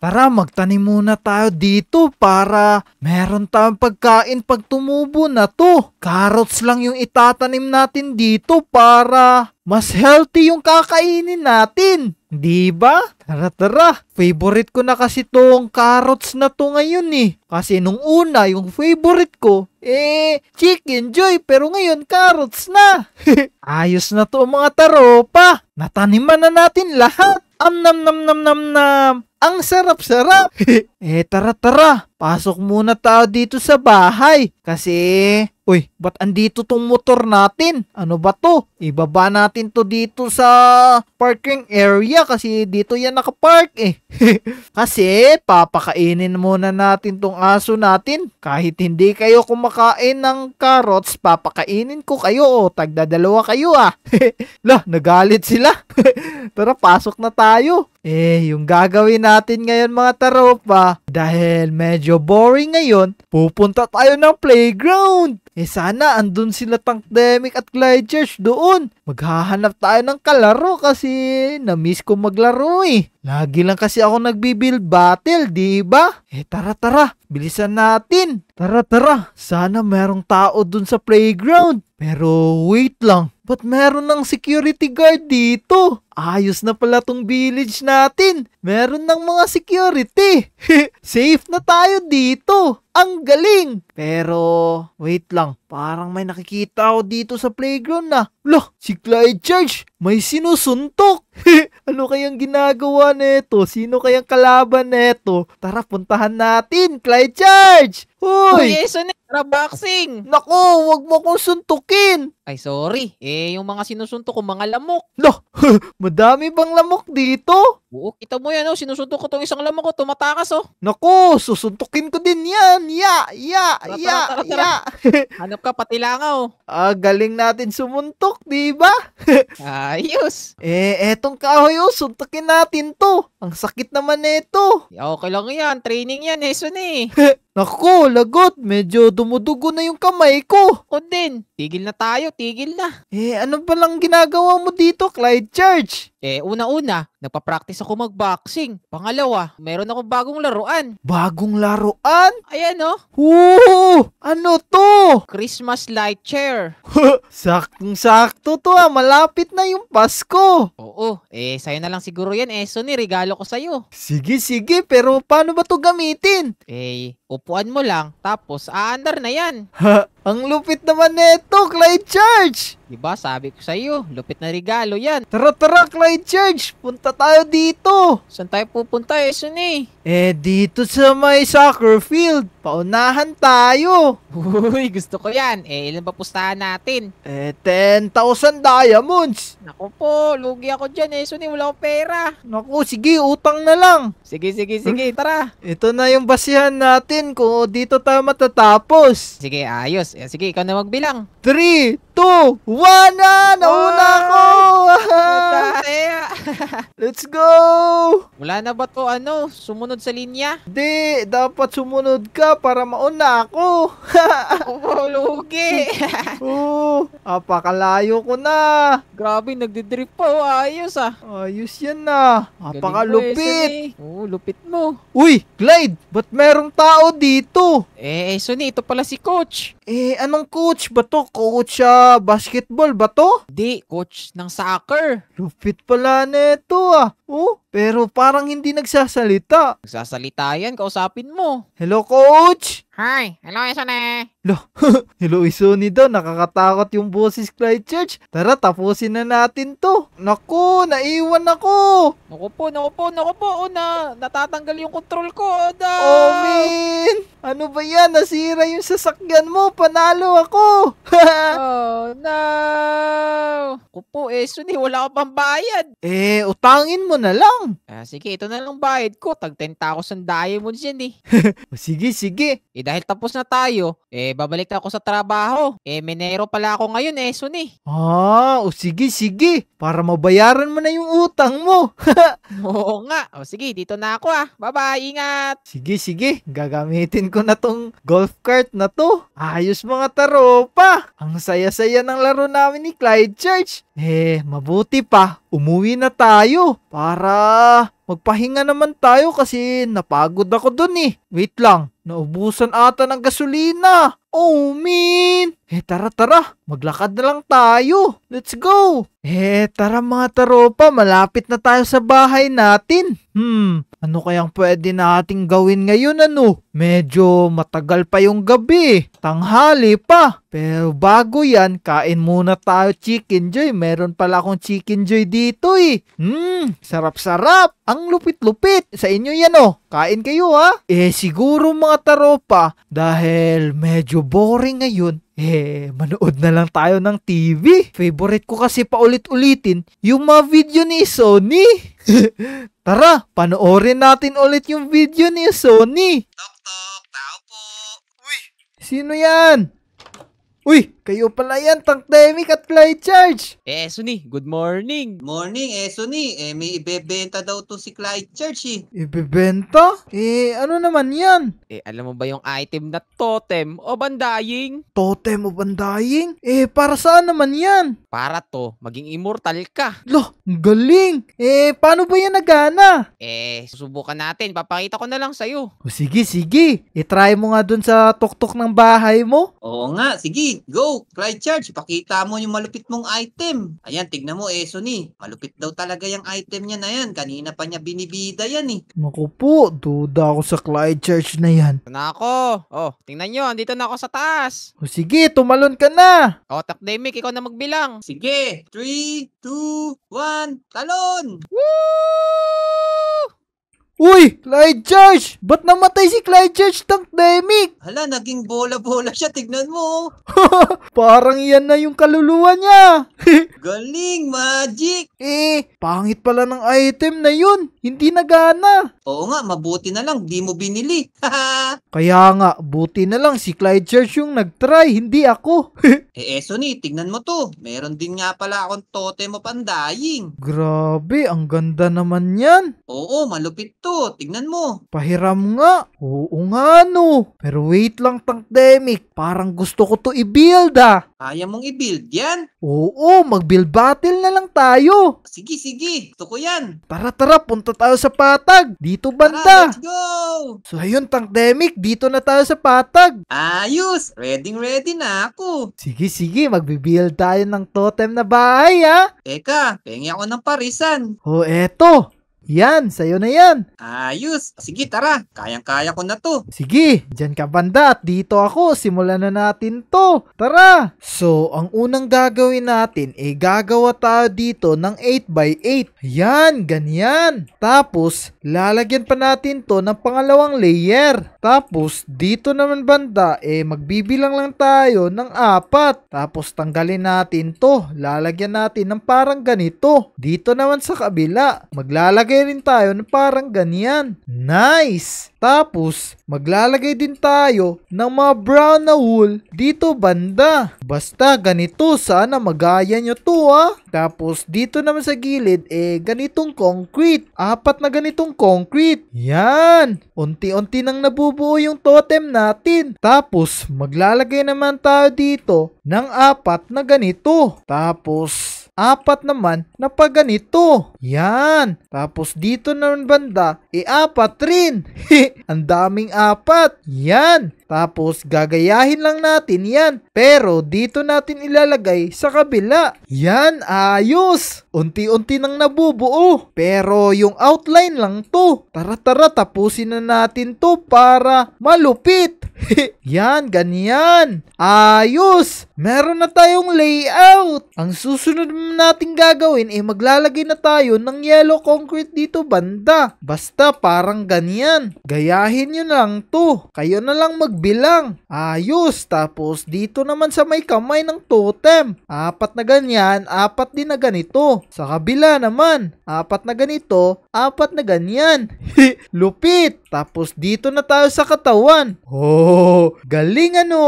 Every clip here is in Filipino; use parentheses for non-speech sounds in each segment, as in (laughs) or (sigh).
Tara, magtanim muna tayo dito para meron tayong pagkain pag tumubo na to. Carrots lang yung itatanim natin dito para mas healthy yung kakainin natin. Di ba? Tara tara, favorite ko na kasi tong carrots na to ngayon eh. Kasi nung una, yung favorite ko, eh, chicken joy, pero ngayon carrots na. (laughs) Ayos na to mga taropa, nataniman na natin lahat. Am nam nam nam nam nam. Ang sarap-sarap! (laughs) eh tara tara, pasok muna tayo dito sa bahay kasi... Uy, ba't andito tong motor natin? Ano ba to? Ibaba natin to dito sa parking area kasi dito yan nakapark eh. (laughs) kasi papakainin muna natin tong aso natin. Kahit hindi kayo kumakain ng carrots, papakainin ko kayo o oh, tagdadalawa kayo ah. Lah, (laughs) nagalit sila. Tara, pasok na tayo. Eh, yung gagawin na natin ngayon mga taropa dahil medyo boring ngayon, pupunta tayo ng playground. Eh sana andun sila Tankdemic at Clyde Church doon. Maghahanap tayo ng kalaro kasi na-miss ko maglaro eh. Lagi lang kasi ako nagbibuild battle, di ba? Eh tara tara, Bilisan natin! Tara, tara! Sana merong tao dun sa playground. Pero wait lang, ba't meron ng security guard dito? Ayos na pala tong village natin. Meron ng mga security. (laughs) Safe na tayo dito. Ang galing! Pero, wait lang. Parang may nakikita ako dito sa playground na. Ah. Lo, si Clyde Church, may sinusuntok! (laughs) ano kayang ginagawa nito? Sino kayang kalaban nito? Tara, puntahan natin, Clyde Church! Hoy! Kuya Isonet, boxing! Naku, wag mo akong suntukin! Ay, sorry. Eh, yung mga sinusuntok ko, mga lamok. No! (laughs) Madami bang lamok dito? Oo, kita mo yan, oh. Sinusuntok ko tong isang lamok ko, oh. tumatakas, oh. Naku, susuntukin ko din yan! Ya! Ya! Tara, ya! Tara, tara, ya! (laughs) Hanap ka, pati langa, oh. Ah, galing natin sumuntok, di ba? (laughs) Ayos! Eh, etong kahoy, oh. Suntukin natin to. Ang sakit naman nito. Eh, okay lang yan. Training yan, Isonet. Eh. eh. Naku, lagot. Medyo dumudugo na yung kamay ko. O din, tigil na tayo, tigil na. Eh, ano palang ginagawa mo dito, Clyde Church? Eh, una-una, nagpa-practice ako mag-boxing. Pangalawa, meron ako bagong laruan. Bagong laruan? Ayan, oh. Woo! Ano to? Christmas light chair. Saktong-sakto to ah. Malapit na yung Pasko. Oo. Eh, sa'yo na lang siguro yan. Eh, so ni regalo ko sa'yo. Sige, sige. Pero paano ba to gamitin? Eh, upuan mo lang. Tapos, aandar na yan. Ha? Ang lupit naman nito, Clyde Church! Diba, sabi ko sa'yo, lupit na regalo yan. Tara, tara, Clyde Church! Punta tayo dito! Saan tayo pupunta, Esun eh, eh? Eh, dito sa may soccer field. Paunahan tayo! Uy, gusto ko yan. Eh, ilan ba pustahan natin? Eh, 10,000 diamonds! Naku po, lugi ako dyan, Esun eh, eh. Wala akong pera. Naku, sige, utang na lang. Sige, sige, sige, tara. Ito na yung basihan natin kung dito tayo matatapos. Sige, ayos. Yes. Ayan, sige, ikaw na magbilang. 3, 2, 1 na! Nauna ako! (laughs) Let's go! Wala na ba to ano? Sumunod sa linya? Di, dapat sumunod ka para mauna ako. (laughs) Lugi. (laughs) Oo, apakalayo ko na. Grabe, nagdi-drip pa. Oh, ayos ah. Ayos yan ah. na. Apakalupit. Oo, oh, lupit mo. Uy, Glide, ba't merong tao dito? Eh, eh Sonny, ito pala si Coach. Eh, anong coach ba to? Coach uh, basketball ba to? Di, coach ng soccer. Lupit pala neto ah. Oh, pero parang hindi nagsasalita. Nagsasalita yan, kausapin mo. Hello, coach? Hi, hello Isone! Lo, (laughs) hello Isone daw, nakakatakot yung boses Christchurch. Tara, tapusin na natin to. Naku, naiwan ako! Naku po, naku po, naku po, Una, oh, natatanggal yung control ko, oh, da! Oh, man! Ano ba yan? Nasira yung sasakyan mo, panalo ako! (laughs) oh, no! Naku po, Isone, wala ka pang bayad. Eh, utangin mo na lang. Ah, sige, ito na lang bayad ko. Tag 10,000 diamonds yan eh. (laughs) sige, sige. Ida dahil tapos na tayo, eh babalik ako sa trabaho. Eh menero pala ako ngayon eh, Suni. Ah, o sige, sige. Para mabayaran mo na yung utang mo. (laughs) Oo nga. O sige, dito na ako ah. Bye-bye, ingat. Sige, sige. Gagamitin ko na tong golf cart na to. Ayos mga taropa. Ang saya-saya ng laro namin ni Clyde Church. Eh, mabuti pa. Umuwi na tayo para Magpahinga naman tayo kasi napagod ako dun eh. Wait lang, naubusan ata ng gasolina. Oh, man! Eh, tara, tara. Maglakad na lang tayo. Let's go! Eh, tara mga taropa. Malapit na tayo sa bahay natin. Hmm, ano kayang pwede nating gawin ngayon ano? Medyo matagal pa yung gabi, tanghali pa. Pero bago yan, kain muna tayo chicken joy. Meron pala akong chicken joy dito eh. Hmm, sarap-sarap. Ang lupit-lupit. Sa inyo yan oh. Kain kayo ha. Eh siguro mga taropa, dahil medyo boring ngayon, eh, manood na lang tayo ng TV. Favorite ko kasi paulit-ulitin yung mga video ni Sony. (laughs) Tara, panoorin natin ulit yung video ni Sony. Tok, Sino yan? Uy, kayo pala yan, Tank Demic at Clyde Charge. Eh, Esuni, good morning. Morning, Esuni. Eh, eh, may ibebenta daw to si Clyde Church eh. Ibebenta? Eh, ano naman yan? Eh, alam mo ba yung item na totem o bandaying? Totem o bandaying? Eh, para saan naman yan? para to, maging immortal ka. Loh, galing! Eh, paano ba yan nagana? Eh, susubukan natin. Papakita ko na lang sa'yo. O sige, sige. I-try mo nga dun sa tuktok ng bahay mo. Oo nga, sige. Go, Clyde Charge. Pakita mo yung malupit mong item. Ayan, tignan mo, Eso eh, ni. Malupit daw talaga yung item niya na yan. Kanina pa niya binibida yan eh. Naku po, duda ako sa Clyde Charge na yan. Ito na ako. Oh, tingnan nyo. Andito na ako sa taas. O sige, tumalon ka na. O, oh, Takdemic, ikaw na magbilang. Sige, 3, 2, 1, talon! Woo! Uy! Clyde Church! Ba't namatay si Clyde Church Tankdemic? (laughs) Hala, naging bola-bola siya. Tignan mo. Parang yan na yung kaluluwa niya. (laughs) Galing, Magic! Eh, pangit pala ng item na yun. Hindi nagana. Oo nga, mabuti na lang. Di mo binili. (laughs) Kaya nga, buti na lang si Clyde Church yung nagtry, hindi ako. eh, eso ni, tignan mo to. Meron din nga pala akong totem of undying. Grabe, ang ganda naman yan. Oo, malupit to to. Tignan mo. Pahiram nga. Oo nga no. Pero wait lang, Tangdemic. Parang gusto ko to i-build ah. Kaya mong i-build yan? Oo, mag-build battle na lang tayo. Sige, sige. Gusto ko yan. Tara, tara. Punta tayo sa patag. Dito banda. Tara, let's go. So ayun, Tangdemic. Dito na tayo sa patag. Ayos. Ready, ready na ako. Sige, sige. Mag-build tayo ng totem na bahay ah. Teka, pengi ako ng parisan. oh, eto. Yan, sa'yo na yan. Ayos. Sige, tara. Kayang-kaya ko na to. Sige, dyan ka banda at dito ako. Simulan na natin to. Tara! So, ang unang gagawin natin, eh gagawa tayo dito ng 8x8. Yan, ganyan. Tapos, lalagyan pa natin to ng pangalawang layer. Tapos, dito naman banda, eh magbibilang lang tayo ng 4. Tapos, tanggalin natin to. Lalagyan natin ng parang ganito. Dito naman sa kabila, maglalagay maglalagay rin tayo ng parang ganyan. Nice! Tapos, maglalagay din tayo ng mga brown na wool dito banda. Basta ganito, sana magaya nyo to ah. Tapos, dito naman sa gilid, eh, ganitong concrete. Apat na ganitong concrete. Yan! Unti-unti nang nabubuo yung totem natin. Tapos, maglalagay naman tayo dito ng apat na ganito. Tapos, apat naman na paganito. Yan. Tapos dito naman banda, e apat rin. (laughs) Ang daming apat. Yan. Tapos gagayahin lang natin yan. Pero dito natin ilalagay sa kabila. Yan, ayos. Unti-unti nang nabubuo. Pero yung outline lang to. Tara-tara tapusin na natin to para malupit. (laughs) yan, ganyan. Ayos. Meron na tayong layout. Ang susunod natin gagawin eh maglalagay na tayo ng yellow concrete dito banda. Basta parang ganyan. Gayahin nyo lang to. Kayo na lang magbilang. Ayos. Tapos dito naman sa may kamay ng totem. Apat na ganyan, apat din na ganito. Sa kabila naman, apat na ganito, apat na ganyan. (laughs) Lupit. Tapos dito na tayo sa katawan. Oh, galing ano.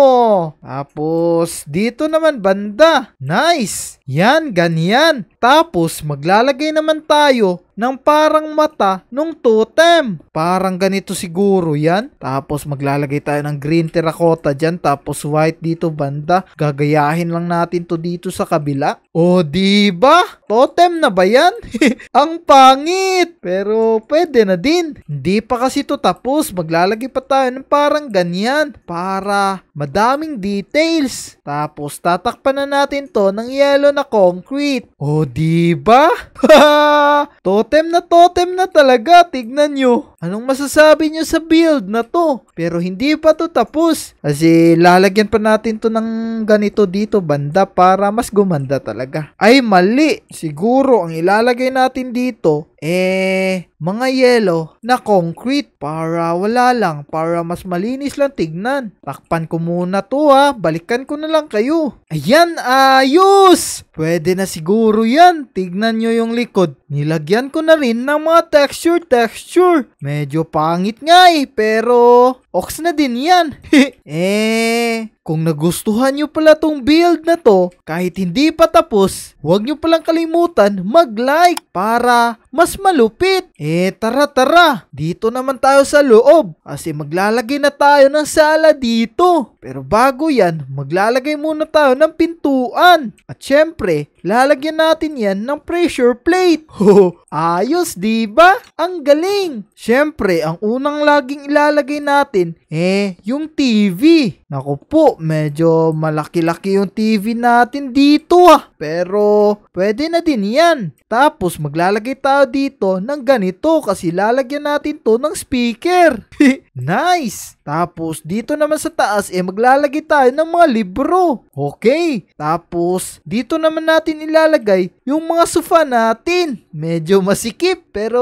Tapos dito naman banda. Nice. Yan, ganyan. Tapos maglalagay naman tayo ng parang mata nung totem. Parang ganito siguro yan. Tapos maglalagay tayo ng green terracotta dyan. Tapos white dito banda. Gagayahin lang natin to dito sa kabila. O oh, diba? Totem na ba yan? (laughs) Ang pangit! Pero pwede na din. Hindi pa kasi to tapos. Maglalagay pa tayo ng parang ganyan. Para madaming details. Tapos tatakpan na natin to ng yellow na concrete. O oh, Di ba? (laughs) totem na totem na talaga, tignan nyo. Anong masasabi nyo sa build na to? Pero hindi pa to tapos. Kasi lalagyan pa natin to ng ganito dito banda para mas gumanda talaga. Ay mali, siguro ang ilalagay natin dito eh, mga yelo na concrete para wala lang, para mas malinis lang tignan. Takpan ko muna to ha, balikan ko na lang kayo. Ayan, ayos! Pwede na siguro yan, tignan nyo yung likod. Nilagyan ko na rin ng mga texture, texture. Medyo pangit nga eh, pero ox na din yan. (laughs) eh, kung nagustuhan nyo pala tong build na to, kahit hindi pa tapos, huwag nyo palang kalimutan mag-like para mas mas malupit. Eh tara tara, dito naman tayo sa loob kasi maglalagay na tayo ng sala dito. Pero bago yan, maglalagay muna tayo ng pintuan. At syempre, lalagyan natin yan ng pressure plate. (laughs) Ho, Ayos, di ba? Ang galing! Siyempre, ang unang laging ilalagay natin, eh, yung TV. Naku po, medyo malaki-laki yung TV natin dito ah. Pero, pwede na din yan. Tapos, maglalagay tayo dito ng ganito kasi lalagyan natin to ng speaker. (laughs) Nice! Tapos, dito naman sa taas, eh, maglalagay tayo ng mga libro. Okay. Tapos, dito naman natin ilalagay yung mga sofa natin. Medyo masikip, pero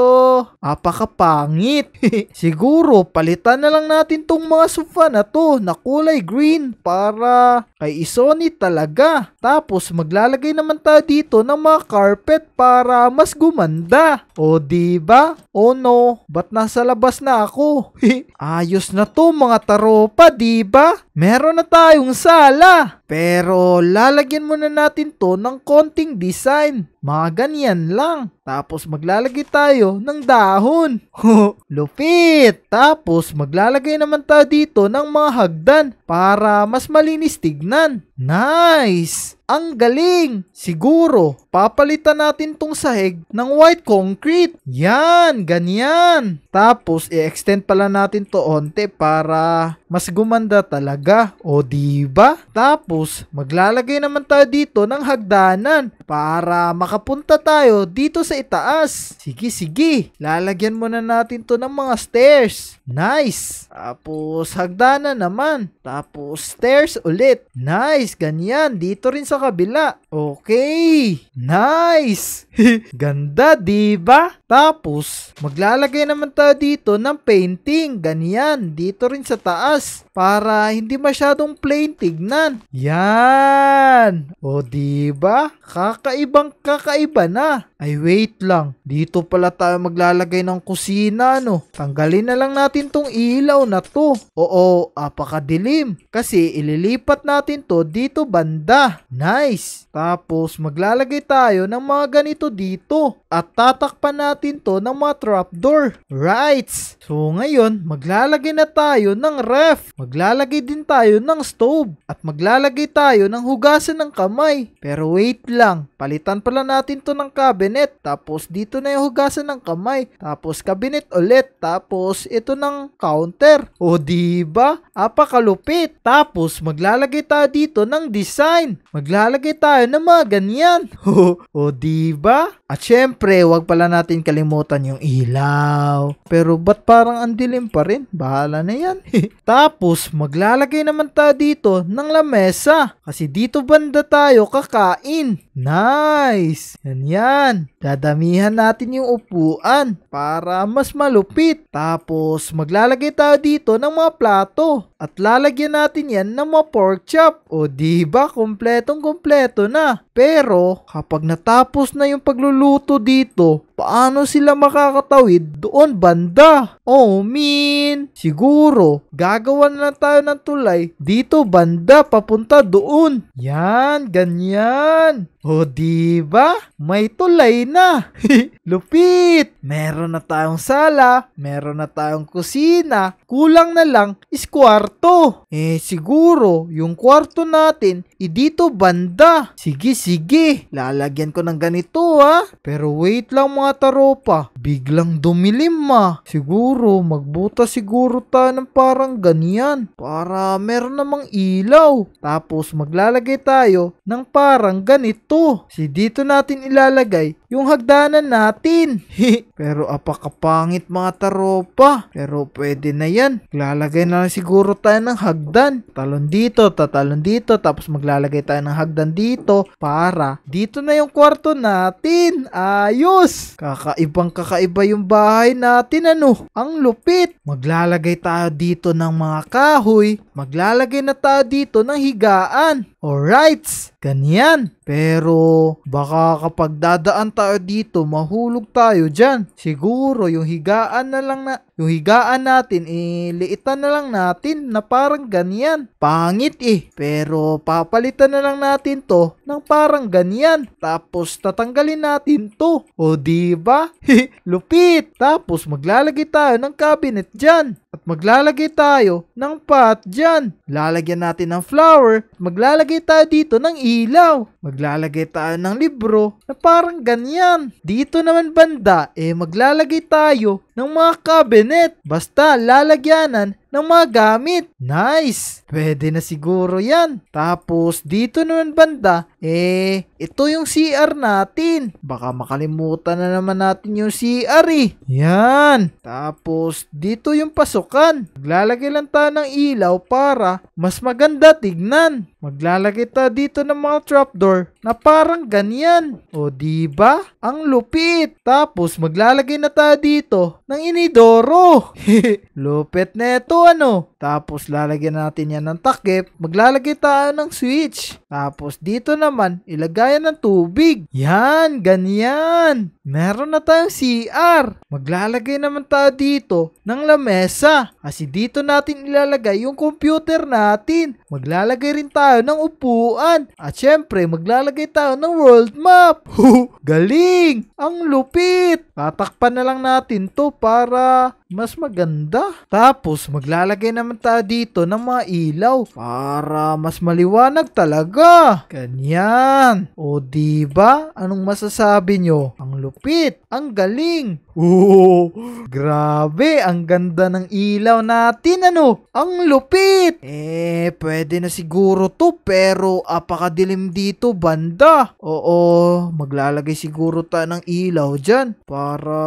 Apakapangit. (laughs) Siguro, palitan na lang natin tong mga sofa na to na kulay green para kay Isoni talaga. Tapos, maglalagay naman tayo dito ng mga carpet para mas gumanda. O, di ba? O no, ba't nasa labas na ako? (laughs) Ayos na to mga taropa, di ba? Meron na tayong sala. Pero lalagyan muna natin to ng konting design. Mga ganyan lang. Tapos maglalagay tayo ng dahon. (laughs) Lupit! Tapos maglalagay naman tayo dito ng mga hagdan para mas malinis tignan. Nice! Ang galing! Siguro, papalitan natin tong sahig ng white concrete. Yan, ganyan. Tapos, i-extend pala natin to onte para mas gumanda talaga. O, di ba? Tapos, maglalagay naman tayo dito ng hagdanan para makapunta tayo dito sa itaas. Sige, sige. Lalagyan muna natin to ng mga stairs. Nice. Tapos, hagdanan naman. Tapos, tapos, stairs ulit. Nice, ganyan. Dito rin sa kabila. Okay. Nice. (laughs) Ganda, di ba? Tapos, maglalagay naman tayo dito ng painting. Ganyan. Dito rin sa taas para hindi masyadong plain tignan. Yan! O di ba? Kakaibang kakaiba na. Ay wait lang, dito pala tayo maglalagay ng kusina no. Tanggalin na lang natin tong ilaw na to. Oo, apakadilim. Kasi ililipat natin to dito banda. Nice! Tapos maglalagay tayo ng mga ganito dito. At tatakpan natin to ng mga trapdoor. Right! So ngayon, maglalagay na tayo ng ref. Maglalagay din tayo ng stove at maglalagay tayo ng hugasan ng kamay. Pero wait lang, palitan pala natin to ng cabinet. Tapos dito na yung hugasan ng kamay. Tapos cabinet ulit. Tapos ito ng counter. O diba? Apakalupit. Tapos maglalagay tayo dito ng design. Maglalagay tayo ng mga ganyan. (laughs) o diba? At syempre, wag pala natin kalimutan yung ilaw. Pero ba't parang ang dilim pa rin? Bahala na yan. (laughs) Tapos, maglalagay naman tayo dito ng lamesa. Kasi dito banda tayo kakain. Nice! Yan yan. Dadamihan natin yung upuan para mas malupit. Tapos maglalagay tayo dito ng mga plato. At lalagyan natin yan ng mga pork chop. O di ba kumpletong kumpleto na. Pero kapag natapos na yung pagluluto dito, Paano sila makakatawid doon banda? Oh, min. Siguro, gagawa na lang tayo ng tulay dito banda papunta doon. Yan, ganyan. O, oh, diba? May tulay na. (laughs) Lupit! Meron na tayong sala, meron na tayong kusina, kulang na lang is kwarto. Eh, siguro, yung kwarto natin, idito eh, banda. Sige, sige, lalagyan ko ng ganito ha. Ah. Pero wait lang mga tataropa, biglang dumilim ma. Siguro, magbuta siguro ta ng parang ganyan para meron namang ilaw. Tapos maglalagay tayo ng parang ganito. Si dito natin ilalagay yung hagdanan natin. (laughs) Pero apakapangit mga taropa. Pero pwede na yan. Maglalagay na lang siguro tayo ng hagdan. Talon dito, tatalon dito, tapos maglalagay tayo ng hagdan dito para dito na yung kwarto natin. Ayos! Kakaibang kakaiba yung bahay natin ano. Ang lupit. Maglalagay tayo dito ng mga kahoy. Maglalagay na tayo dito ng higaan. Alright! Ganyan. Pero baka kapag dadaan tayo dito, mahulog tayo dyan. Siguro yung higaan na lang na yung higaan natin, iliitan eh, na lang natin na parang ganyan. Pangit eh. Pero papalitan na lang natin to ng parang ganyan. Tapos tatanggalin natin to. O di ba? (laughs) Lupit. Tapos maglalagay tayo ng cabinet dyan. At maglalagay tayo ng pot dyan. Lalagyan natin ng flower. Maglalagay tayo dito ng ilaw. Maglalagay tayo ng libro na parang ganyan. Dito naman banda, eh maglalagay tayo ng mga cabinet ulit. Basta lalagyanan ng mga gamit. Nice! Pwede na siguro yan. Tapos dito naman banda, eh, ito yung CR natin. Baka makalimutan na naman natin yung CR eh. Yan. Tapos dito yung pasukan. Maglalagay lang tayo ng ilaw para mas maganda tignan. Maglalagay tayo dito ng mga trapdoor na parang ganyan. O ba? Diba? Ang lupit. Tapos maglalagay na tayo dito ng inidoro. (laughs) Lupit na ito ano, tapos, lalagyan natin yan ng takip. Maglalagay tayo ng switch. Tapos, dito naman, ilagayan ng tubig. Yan, ganyan. Meron na tayong CR. Maglalagay naman tayo dito ng lamesa. Kasi dito natin ilalagay yung computer natin. Maglalagay rin tayo ng upuan. At syempre, maglalagay tayo ng world map. (laughs) Galing! Ang lupit! Tatakpan na lang natin to para mas maganda. Tapos, maglalagay naman naman dito ng mga ilaw para mas maliwanag talaga. Ganyan. O di ba? Anong masasabi nyo? Ang lupit, ang galing. Oo, grabe, ang ganda ng ilaw natin ano. Ang lupit. Eh, pwede na siguro to pero apakadilim dito banda. Oo, maglalagay siguro ta ng ilaw dyan para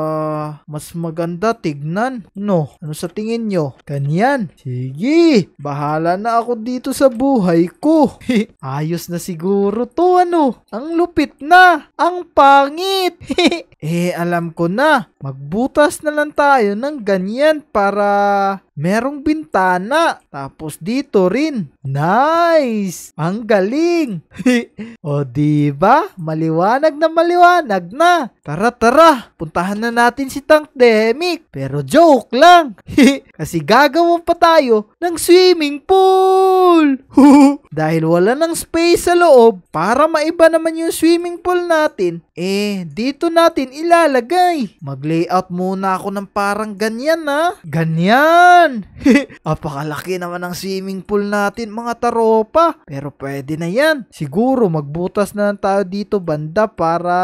mas maganda tignan. No, ano sa tingin nyo? Ganyan. Si Sige, bahala na ako dito sa buhay ko. (laughs) Ayos na siguro to ano. Ang lupit na. Ang pangit. (laughs) eh alam ko na. Magbutas na lang tayo ng ganyan para merong bintana. Tapos dito rin. Nice! Ang galing! (laughs) o di ba? Maliwanag na maliwanag na. Tara tara, puntahan na natin si Tank Demic. Pero joke lang. (laughs) Kasi gagawin pa tayo ng swimming pool. (laughs) Dahil wala ng space sa loob para maiba naman yung swimming pool natin, eh dito natin ilalagay. Magle Nag-layout muna ako ng parang ganyan na. Ganyan! (laughs) Apakalaki naman ng swimming pool natin mga taropa. Pero pwede na yan. Siguro magbutas na lang tayo dito banda para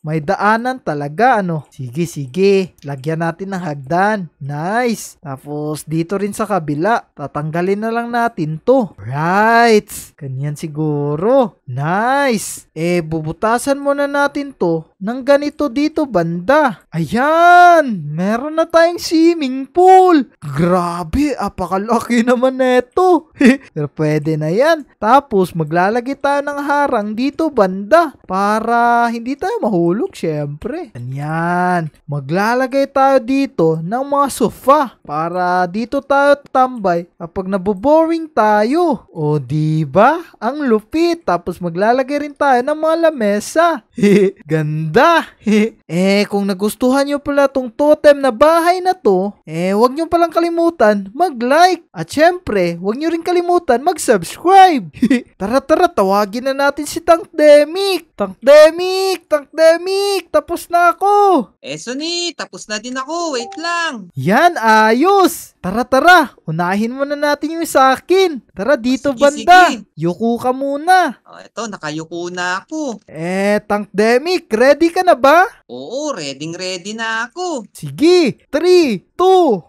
may daanan talaga ano. Sige, sige. Lagyan natin ng hagdan. Nice. Tapos dito rin sa kabila. Tatanggalin na lang natin to. Right. Ganyan siguro. Nice. Eh, bubutasan muna natin to ng ganito dito banda. Ayan! Meron na tayong swimming pool. Grabe, apakalaki naman neto. (laughs) Pero pwede na yan. Tapos maglalagay tayo ng harang dito banda para hindi tayo mahuli matutulog, syempre. Yan. Maglalagay tayo dito ng mga sofa para dito tayo tambay kapag naboboring tayo. O, di ba? Ang lupit. Tapos maglalagay rin tayo ng mga lamesa. (laughs) Ganda. (laughs) Eh, kung nagustuhan nyo pala tong totem na bahay na to, eh, wag nyo palang kalimutan mag-like. At syempre, wag nyo rin kalimutan mag-subscribe. (laughs) tara, tara, tawagin na natin si Tank Tank Tankdemic. Tank Tankdemic! Tapos na ako! Eh, Suni, tapos na din ako. Wait lang. Yan, ayos! Tara, tara. Unahin muna natin yung sa akin. Tara dito sige, banda. Sige. Yuko ka muna. Oh, ito, nakayuko na ako. Eh, Tank Demic, ready ka na ba? Oo, ready ready na ako. Sige, 3, 2,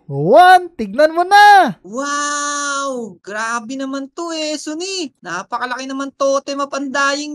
1, tignan mo na. Wow, grabe naman to eh, Suni. Napakalaki naman totem of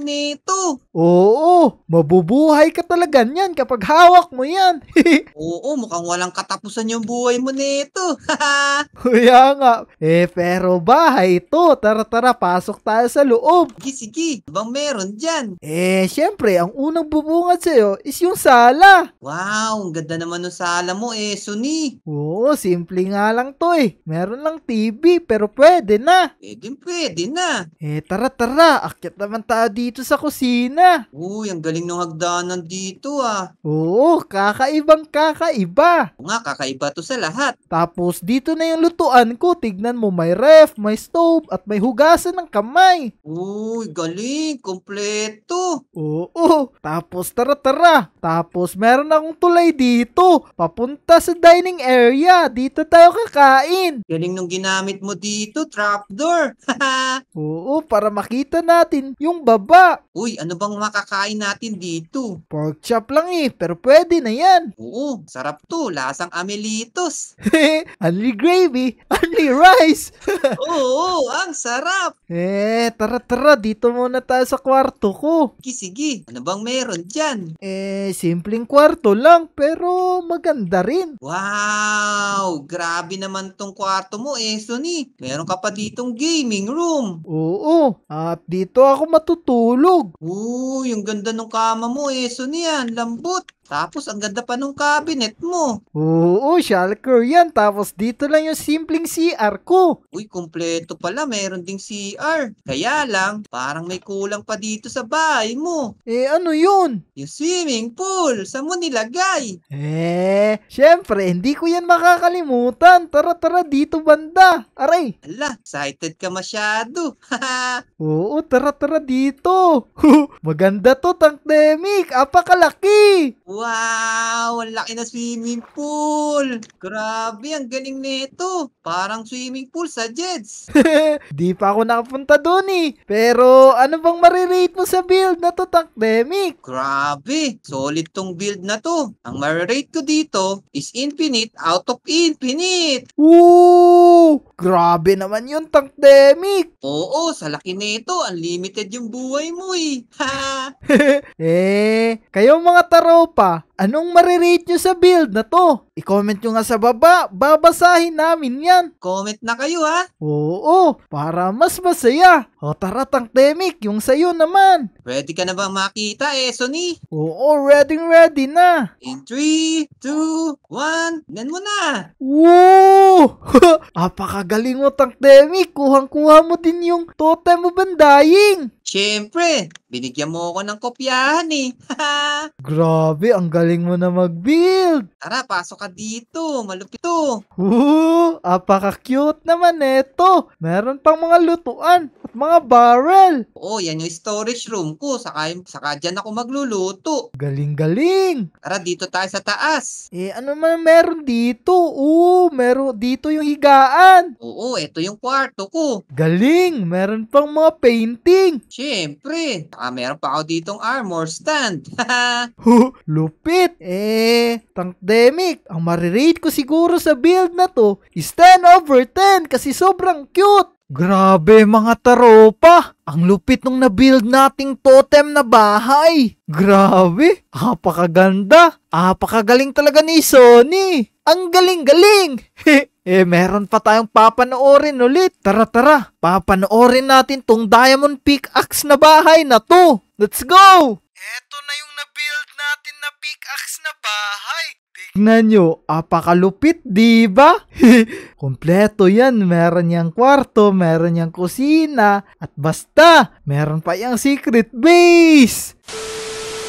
nito. Oo, mabubuhay ka talaga niyan kapag hawak mo yan. (laughs) Oo, mukhang walang katapusan yung buhay mo nito. (laughs) pa. Kuya nga. Eh, pero bahay ito. Tara, tara, pasok tayo sa loob. Sige, sige. Bang meron dyan? Eh, syempre, ang unang bubungad sa'yo is yung sala. Wow, ang ganda naman ng sala mo eh, Suni. Oo, simple nga lang to eh. Meron lang TV, pero pwede na. Pwede, eh, pwede na. Eh, tara, tara. Akyat naman tayo dito sa kusina. Uy, ang galing ng hagdanan dito ah. Oo, kakaibang kakaiba. nga, kakaiba to sa lahat. Tapos dito, dito na yung lutuan ko. Tignan mo, may ref, may stove, at may hugasan ng kamay. Uy, galing. Kompleto. Oo. Tapos tara tara. Tapos meron akong tulay dito. Papunta sa dining area. Dito tayo kakain. Galing nung ginamit mo dito, trapdoor. (laughs) Oo, para makita natin yung baba. Uy, ano bang makakain natin dito? Pork chop lang eh, pero pwede na yan. Oo, sarap to. Lasang amelitos. Hehe, (laughs) only gravy, (laughs) only rice. (laughs) Oo, ang sarap. Eh, tara tara, dito muna tayo sa kwarto ko. Sige, sige. Ano bang meron dyan? Eh, simpleng kwarto lang, pero maganda rin. Wow, grabe naman tong kwarto mo, Esoni. Eh, meron ka pa ditong gaming room. Oo, at dito ako matutulog. Oo, yung ganda ng kama mo, Esoni, eh, ah. ang lambot. Tapos ang ganda pa nung cabinet mo. Oo, Shulker yan. Tapos dito lang yung simpleng CR ko. Uy, kumpleto pala. Meron ding CR. Kaya lang, parang may kulang pa dito sa bahay mo. Eh, ano yun? Yung swimming pool. sa mo nilagay? Eh, syempre, hindi ko yan makakalimutan. Tara, tara, dito banda. Aray. Ala, excited ka masyado. (laughs) Oo, tara, tara dito. (laughs) Maganda to, Tankdemic. Apakalaki. Oo, Wow! Ang laki na swimming pool! Grabe, ang galing nito. Parang swimming pool sa Jets. (laughs) Di pa ako nakapunta doon eh. Pero ano bang marirate mo sa build na to, Takdemic? Grabe, solid tong build na to. Ang marirate ko dito is infinite out of infinite. Woo! Grabe naman yun, Takdemic. (laughs) Oo, sa laki nito, unlimited yung buhay mo eh. Ha! (laughs) eh, kayo mga taropa, Pangalawa, anong marirate nyo sa build na to? I-comment nyo nga sa baba, babasahin namin yan. Comment na kayo ha? Oo, para mas masaya. O tara Tangtemik, yung sayo naman. Ready ka na bang makita eh, Sony? Oo, ready ready na. In 3, 2, 1, nan mo na. Woo! (laughs) Apakagaling mo Tangtemik, kuhang-kuha mo din yung totem mo bandaying. Siyempre, Binigyan mo ako ng kopyahan eh. (laughs) Grabe, ang galing mo na mag-build. Tara, pasok ka dito. Malupit to. Woo! Apaka-cute naman eto. Meron pang mga lutuan at mga barrel. Oo, yan yung storage room ko. Saka, saka dyan ako magluluto. Galing-galing. Tara, dito tayo sa taas. Eh, ano man meron dito? Oo, meron dito yung higaan. Oo, ito yung kwarto ko. Galing, meron pang mga painting. Siyempre, Saka meron pa ako ditong armor stand. (laughs) huh, lupit! Eh, pandemic. Ang marirate ko siguro sa build na to is 10 over 10 kasi sobrang cute. Grabe mga taropa! Ang lupit nung na-build nating totem na bahay! Grabe! Apakaganda! Apakagaling talaga ni Sony! Ang galing-galing! (laughs) Eh, meron pa tayong papanoorin ulit. Tara, tara. Papanoorin natin tong diamond pickaxe na bahay na to. Let's go! Eto na yung na-build natin na pickaxe na bahay. Tignan nyo, apakalupit, di ba? (laughs) Kompleto yan. Meron yang kwarto, meron yang kusina, at basta, meron pa yung secret base.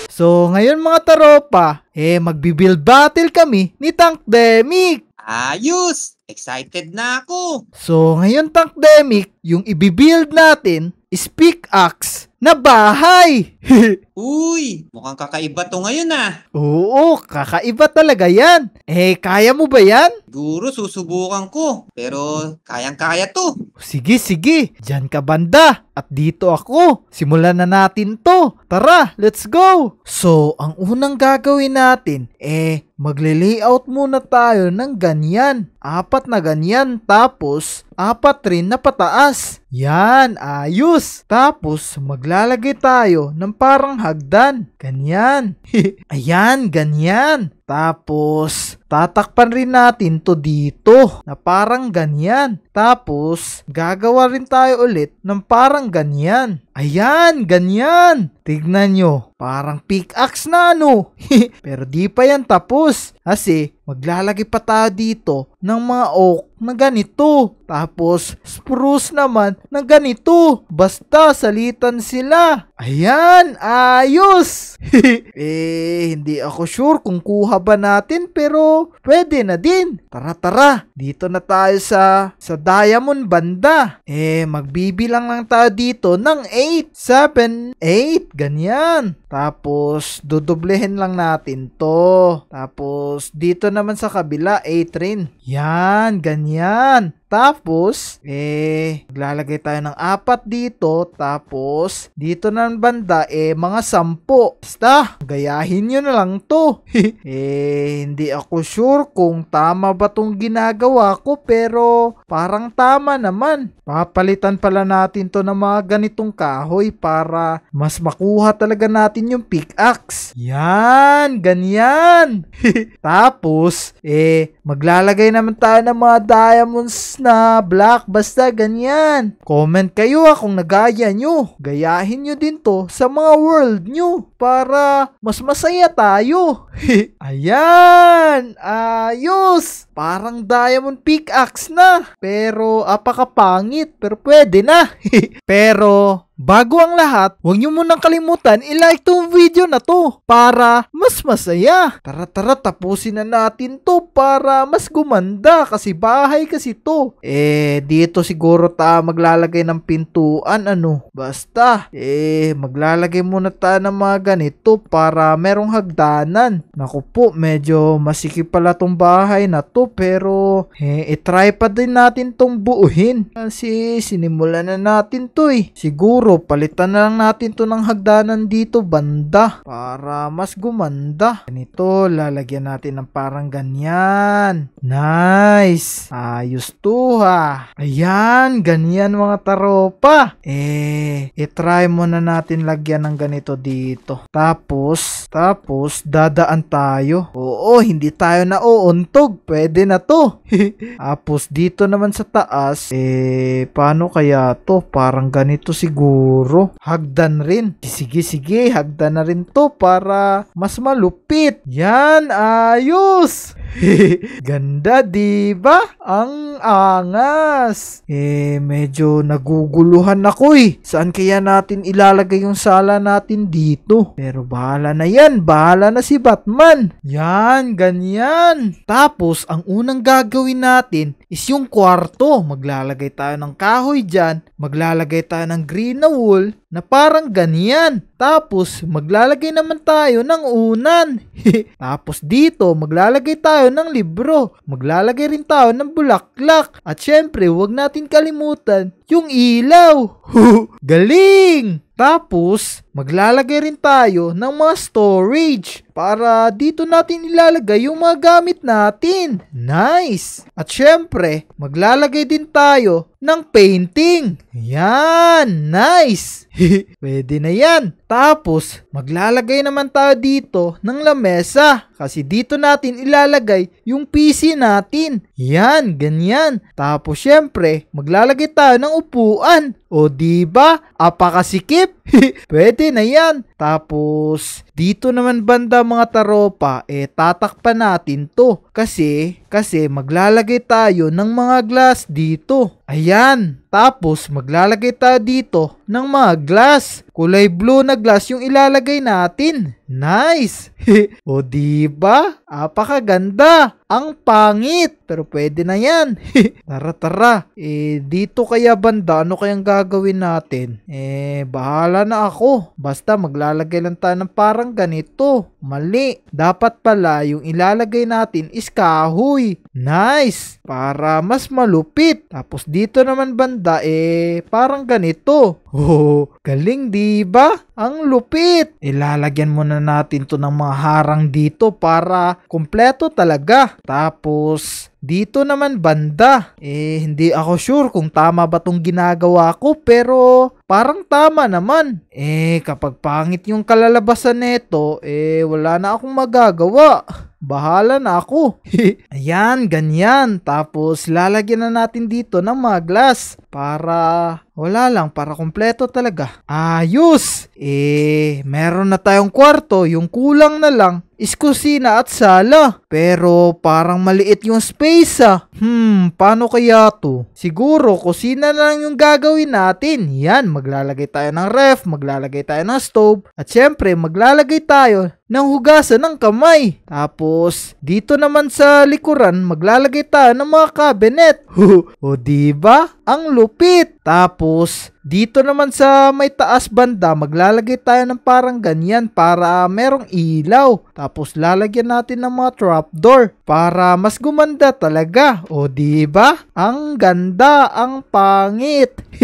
So, ngayon mga taropa, eh magbibuild battle kami ni Tank Demic. Ayos! Excited na ako. So, ngayon pandemic, yung ibibuild natin is pickaxe na bahay. (laughs) Uy, mukhang kakaiba to ngayon ah. Oo, kakaiba talaga yan. Eh, kaya mo ba yan? Guro, susubukan ko. Pero, kayang-kaya to. Sige, sige. Diyan ka banda. At dito ako. Simulan na natin to. Tara, let's go. So, ang unang gagawin natin, eh, magle-layout muna tayo ng ganyan. Apat na ganyan. Tapos, apat rin na pataas. Yan, ayos. Tapos, maglalagay tayo ng parang hagdan. Ganyan. (laughs) Ayan, ganyan. Tapos, tatakpan rin natin to dito na parang ganyan. Tapos, gagawa rin tayo ulit ng parang ganyan. Ayan, ganyan. Tignan nyo, parang pickaxe na ano. (laughs) Pero di pa yan tapos. Kasi, maglalagay pa tayo dito ng mga oak na ganito. Tapos, spruce naman ng ganito. Basta salitan sila. Ayan, ayos! (laughs) eh, hindi ako sure kung kuha ba natin pero pwede na din. Tara tara, dito na tayo sa, sa diamond banda. Eh, magbibilang lang tayo dito ng 8, 7, 8, ganyan. Tapos, dudublehin lang natin to. Tapos, dito naman sa kabila, 8 rin. Yan, ganyan. Tapos, eh, maglalagay tayo ng apat dito. Tapos, dito na kabilang banda, eh, mga sampo. Basta, gayahin nyo na lang to. (laughs) eh, hindi ako sure kung tama ba tong ginagawa ko, pero parang tama naman. Papalitan pala natin to ng mga ganitong kahoy para mas makuha talaga natin yung pickaxe. Yan, ganyan. (laughs) Tapos, eh, Maglalagay naman tayo ng mga diamonds na black basta ganyan. Comment kayo ha ah kung nagaya nyo. Gayahin nyo din to sa mga world nyo para mas masaya tayo. (laughs) Ayan! Ayos! Parang diamond pickaxe na. Pero apakapangit. Pero pwede na. (laughs) pero Bago ang lahat, huwag nyo munang kalimutan i-like tong video na to para mas masaya. Tara tara tapusin na natin to para mas gumanda kasi bahay kasi to. Eh dito siguro ta maglalagay ng pintuan ano. Basta eh maglalagay muna ta ng mga ganito para merong hagdanan. Naku po medyo masikip pala tong bahay na to pero eh itry pa din natin tong buuhin. Kasi sinimulan na natin to eh. Siguro siguro palitan na lang natin to ng hagdanan dito banda para mas gumanda. Ganito, lalagyan natin ng parang ganyan. Nice! Ayos to ha. Ayan, ganyan mga taropa. Eh, itry muna natin lagyan ng ganito dito. Tapos, tapos, dadaan tayo. Oo, hindi tayo na uuntog. Pwede na to. (laughs) tapos, dito naman sa taas, eh, paano kaya to? Parang ganito siguro siguro hagdan rin. Sige, sige, hagdan na rin to para mas malupit. Yan, ayos! (laughs) Ganda, diba? Ang angas. Eh, medyo naguguluhan ako eh. Saan kaya natin ilalagay yung sala natin dito? Pero bahala na yan. Bahala na si Batman. Yan, ganyan. Tapos, ang unang gagawin natin is yung kwarto. Maglalagay tayo ng kahoy dyan. Maglalagay tayo ng green na wool na parang ganyan. Tapos maglalagay naman tayo ng unan. (laughs) Tapos dito maglalagay tayo ng libro. Maglalagay rin tayo ng bulaklak. At syempre huwag natin kalimutan yung ilaw. (laughs) Galing! Tapos, maglalagay rin tayo ng mga storage para dito natin ilalagay yung mga gamit natin. Nice! At syempre, maglalagay din tayo ng painting. Yan! Nice! (laughs) Pwede na yan. Tapos, maglalagay naman tayo dito ng lamesa. Kasi dito natin ilalagay yung PC natin. Yan, ganyan. Tapos syempre, maglalagay tayo ng upuan. O di ba? Apakasikip. (laughs) Pwede na yan. Tapos, dito naman banda mga taropa, eh tatakpan natin to. Kasi, kasi maglalagay tayo ng mga glass dito. Ayan. Tapos, maglalagay tayo dito ng mga glass. Kulay blue na glass yung ilalagay natin. Nice! (laughs) o ba? diba? Apakaganda! Ang pangit! Pero pwede na yan. (laughs) tara tara. Eh, dito kaya banda, ano kayang gagawin natin? Eh, bahala na ako. Basta maglalagay lang tayo ng parang ganito. Mali. Dapat pala yung ilalagay natin is kahoy. Nice! Para mas malupit. Tapos dito naman banda, eh, parang ganito. (laughs) Oh, galing di ba? Ang lupit! Ilalagyan muna natin to ng mga harang dito para kumpleto talaga. Tapos, dito naman banda. Eh, hindi ako sure kung tama ba tong ginagawa ko pero parang tama naman. Eh, kapag pangit yung kalalabasan nito, eh wala na akong magagawa. Bahala na ako. (laughs) Ayan, ganyan. Tapos lalagyan na natin dito ng mga glass para wala lang, para kumpleto talaga. Ayos! Eh, meron na tayong kwarto, yung kulang na lang is kusina at sala. Pero parang maliit yung space ah. Hmm, paano kaya to? Siguro kusina na lang yung gagawin natin. Yan, maglalagay tayo ng ref, maglalagay tayo ng stove, at syempre maglalagay tayo ng hugasan ng kamay. Tapos, dito naman sa likuran, maglalagay tayo ng mga cabinet. (laughs) o, diba? Ang lupit! Tapos, dito naman sa may taas banda, maglalagay tayo ng parang ganyan para merong ilaw. Tapos lalagyan natin ng mga trapdoor para mas gumanda talaga. O di ba? Ang ganda, ang pangit. (laughs)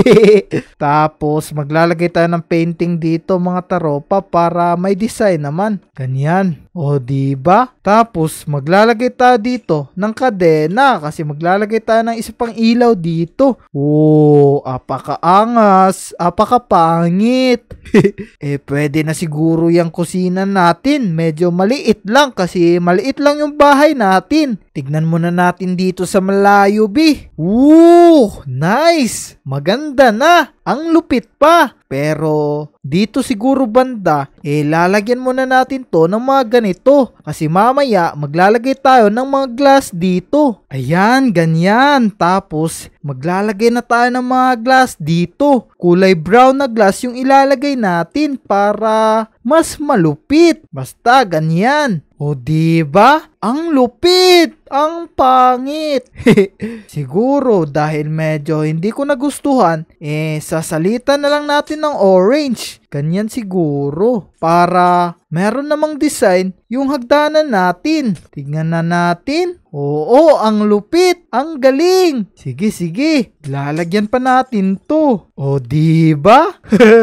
Tapos maglalagay tayo ng painting dito mga taropa para may design naman. Ganyan. O di ba? Tapos maglalagay tayo dito ng kadena kasi maglalagay tayo ng isa pang ilaw dito. Oo, apakaangas Pinas, apakapangit. (laughs) eh, pwede na siguro yung kusina natin. Medyo maliit lang kasi maliit lang yung bahay natin. Tignan muna natin dito sa malayo, B. Woo! Nice! Maganda na! Ang lupit pa! Pero dito siguro banda, eh lalagyan muna natin to ng mga ganito. Kasi mamaya maglalagay tayo ng mga glass dito. Ayan, ganyan. Tapos maglalagay na tayo ng mga glass dito. Kulay brown na glass yung ilalagay natin para mas malupit. Basta ganyan. O ba? Diba? Ang lupit! Ang pangit! (laughs) Siguro dahil medyo hindi ko nagustuhan, eh sasalitan na lang natin ng orange. Ganyan siguro. Para meron namang design yung hagdanan natin. Tingnan na natin. Oo, ang lupit. Ang galing. Sige, sige. Lalagyan pa natin to. O, diba?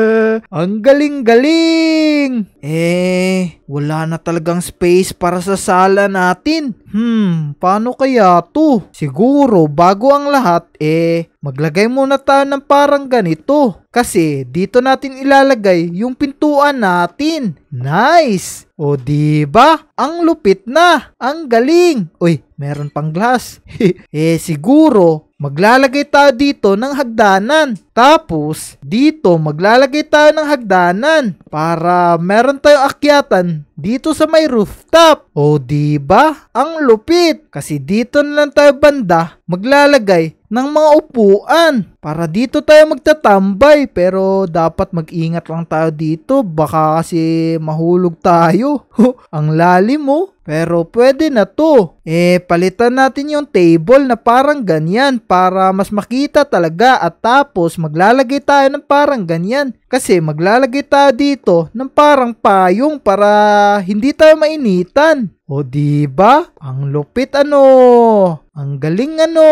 (laughs) ang galing-galing. Eh, wala na talagang space para sa sala natin. Hmm, paano kaya to? Siguro, bago ang lahat, eh, maglagay muna tayo ng parang ganito. Kasi dito natin ilalagay yung pintuan natin. Nice! O ba? Diba? Ang lupit na! Ang galing! Uy, meron pang glass. (laughs) eh siguro, maglalagay tayo dito ng hagdanan. Tapos, dito maglalagay tayo ng hagdanan para meron tayong akyatan dito sa may rooftop. O di ba? Ang lupit. Kasi dito na lang tayo banda maglalagay ng mga upuan para dito tayo magtatambay pero dapat mag-ingat lang tayo dito baka kasi mahulog tayo. (laughs) ang lalim mo. Oh. Pero pwede na to. Eh, palitan natin yung table na parang ganyan para mas makita talaga at tapos maglalagay tayo ng parang ganyan. Kasi maglalagay tayo dito ng parang payong para hindi tayo mainitan. O di ba? Ang lupit ano. Ang galing ano.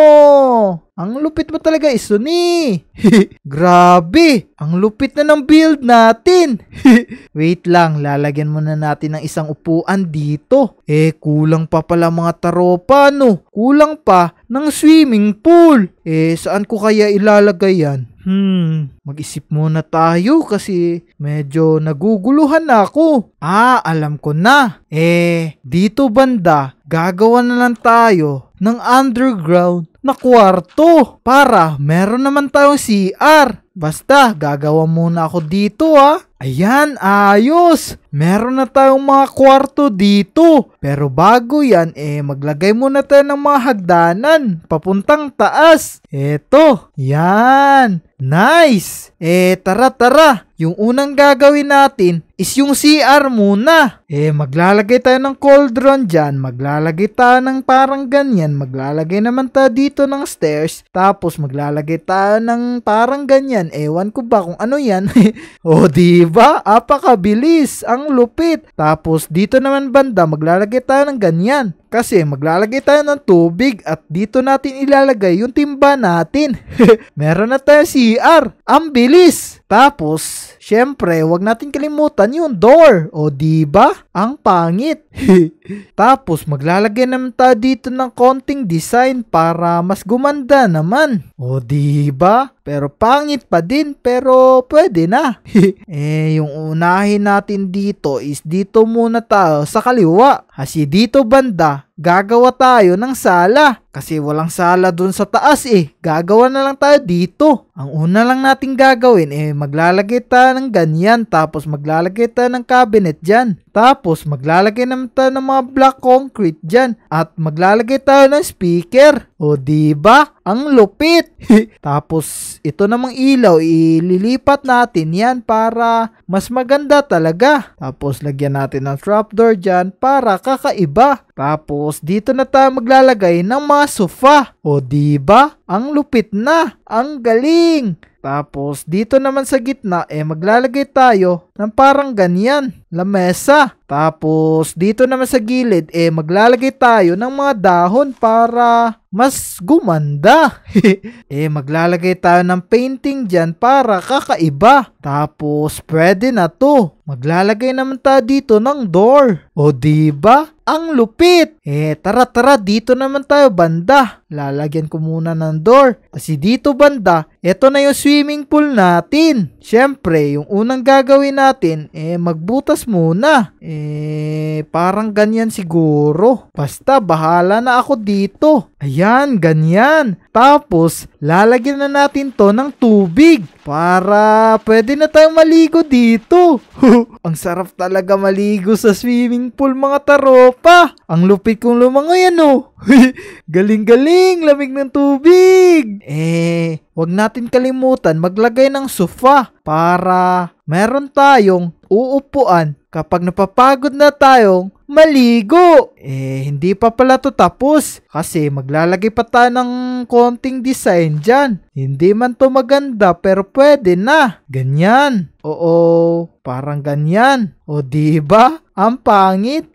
Ang lupit mo talaga iso ni. (laughs) Grabe. Ang lupit na ng build natin. (laughs) Wait lang, lalagyan muna natin ng isang upuan dito. Eh kulang pa pala mga taropa no. Kulang pa ng swimming pool. Eh, saan ko kaya ilalagay yan? Hmm, mag-isip muna tayo kasi medyo naguguluhan na ako. Ah, alam ko na. Eh, dito banda, gagawa na lang tayo ng underground na kwarto para meron naman tayong CR. Basta, gagawa muna ako dito ha. Ah. Ayan, ayos! Meron na tayong mga kwarto dito. Pero bago yan, eh, maglagay muna tayo ng mga hagdanan. Papuntang taas. Eto. Yan. Nice! Eh, tara tara! Yung unang gagawin natin is yung CR muna. Eh, maglalagay tayo ng cauldron dyan. Maglalagay tayo ng parang ganyan. Maglalagay naman tayo dito ng stairs. Tapos, maglalagay tayo ng parang ganyan. Ewan ko ba kung ano yan. (laughs) o, oh, diba? Apakabilis. Ang lupit. Tapos, dito naman banda, maglalagay tayo ng ganyan. Kasi, maglalagay tayo ng tubig at dito natin ilalagay yung timba natin. (laughs) Meron na tayo si syiar e Ang bilis! Tapos, syempre, wag natin kalimutan yung door. O, di ba? Ang pangit. (laughs) Tapos, maglalagay naman tayo dito ng konting design para mas gumanda naman. O, di ba? Pero pangit pa din, pero pwede na. (laughs) eh, yung unahin natin dito is dito muna tayo sa kaliwa. Kasi dito banda, gagawa tayo ng sala. Kasi walang sala dun sa taas eh. Gagawa na lang tayo dito. Ang una lang natin nating gagawin, eh maglalagay ta ng ganyan, tapos maglalagay ta ng cabinet dyan. Tapos maglalagay naman ta ng mga black concrete dyan. At maglalagay tayo ng speaker. O di ba? Ang lupit! (laughs) tapos ito namang ilaw, ililipat natin yan para mas maganda talaga. Tapos lagyan natin ng trapdoor dyan para kakaiba. Tapos dito na tayo maglalagay ng mga sofa. O di ba? Ang lupit na! Ang galing! Tapos dito naman sa gitna eh maglalagay tayo ng parang ganyan lamesa. Tapos dito naman sa gilid eh maglalagay tayo ng mga dahon para mas gumanda. (laughs) eh maglalagay tayo ng painting diyan para kakaiba. Tapos pwede na 'to. Maglalagay naman tayo dito ng door. O di ba? Ang lupit. Eh tara tara dito naman tayo banda. Lalagyan ko muna ng door. Kasi dito banda, eto na yung swimming pool natin. Syempre, yung unang gagawin natin eh magbutas Relax muna. Eh, parang ganyan siguro. Basta bahala na ako dito. Ayan, ganyan. Tapos, Lalagyan na natin to ng tubig para pwede na tayong maligo dito. (laughs) Ang sarap talaga maligo sa swimming pool mga taropa. Ang lupit kong lumangoy ano. (laughs) Galing-galing, lamig ng tubig. Eh, wag natin kalimutan maglagay ng sofa para meron tayong uupuan kapag napapagod na tayong maligo. Eh, hindi pa pala to tapos kasi maglalagay pa tayo ng konting design dyan. Hindi man to maganda pero pwede na. Ganyan. Oo, parang ganyan. O diba? Ang pangit.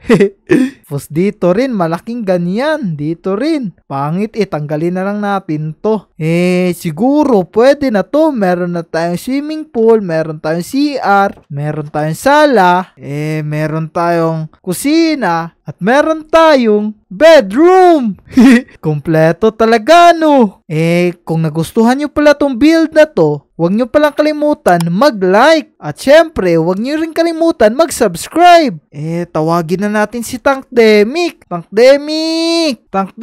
Tapos (laughs) dito rin, malaking ganyan. Dito rin. Pangit itanggalin eh, na lang natin to. Eh, siguro, pwede na to. Meron na tayong swimming pool, meron tayong CR, meron tayong sala, eh, meron tayong kusina, at meron tayong bedroom! (laughs) Kompleto talaga no! Eh, kung nagustuhan nyo pala tong build na to, huwag nyo palang kalimutan mag-like. At syempre, huwag nyo rin kalimutan mag-subscribe. Eh, tawagin na natin si Tank Tank Tank Tankdemic! Tank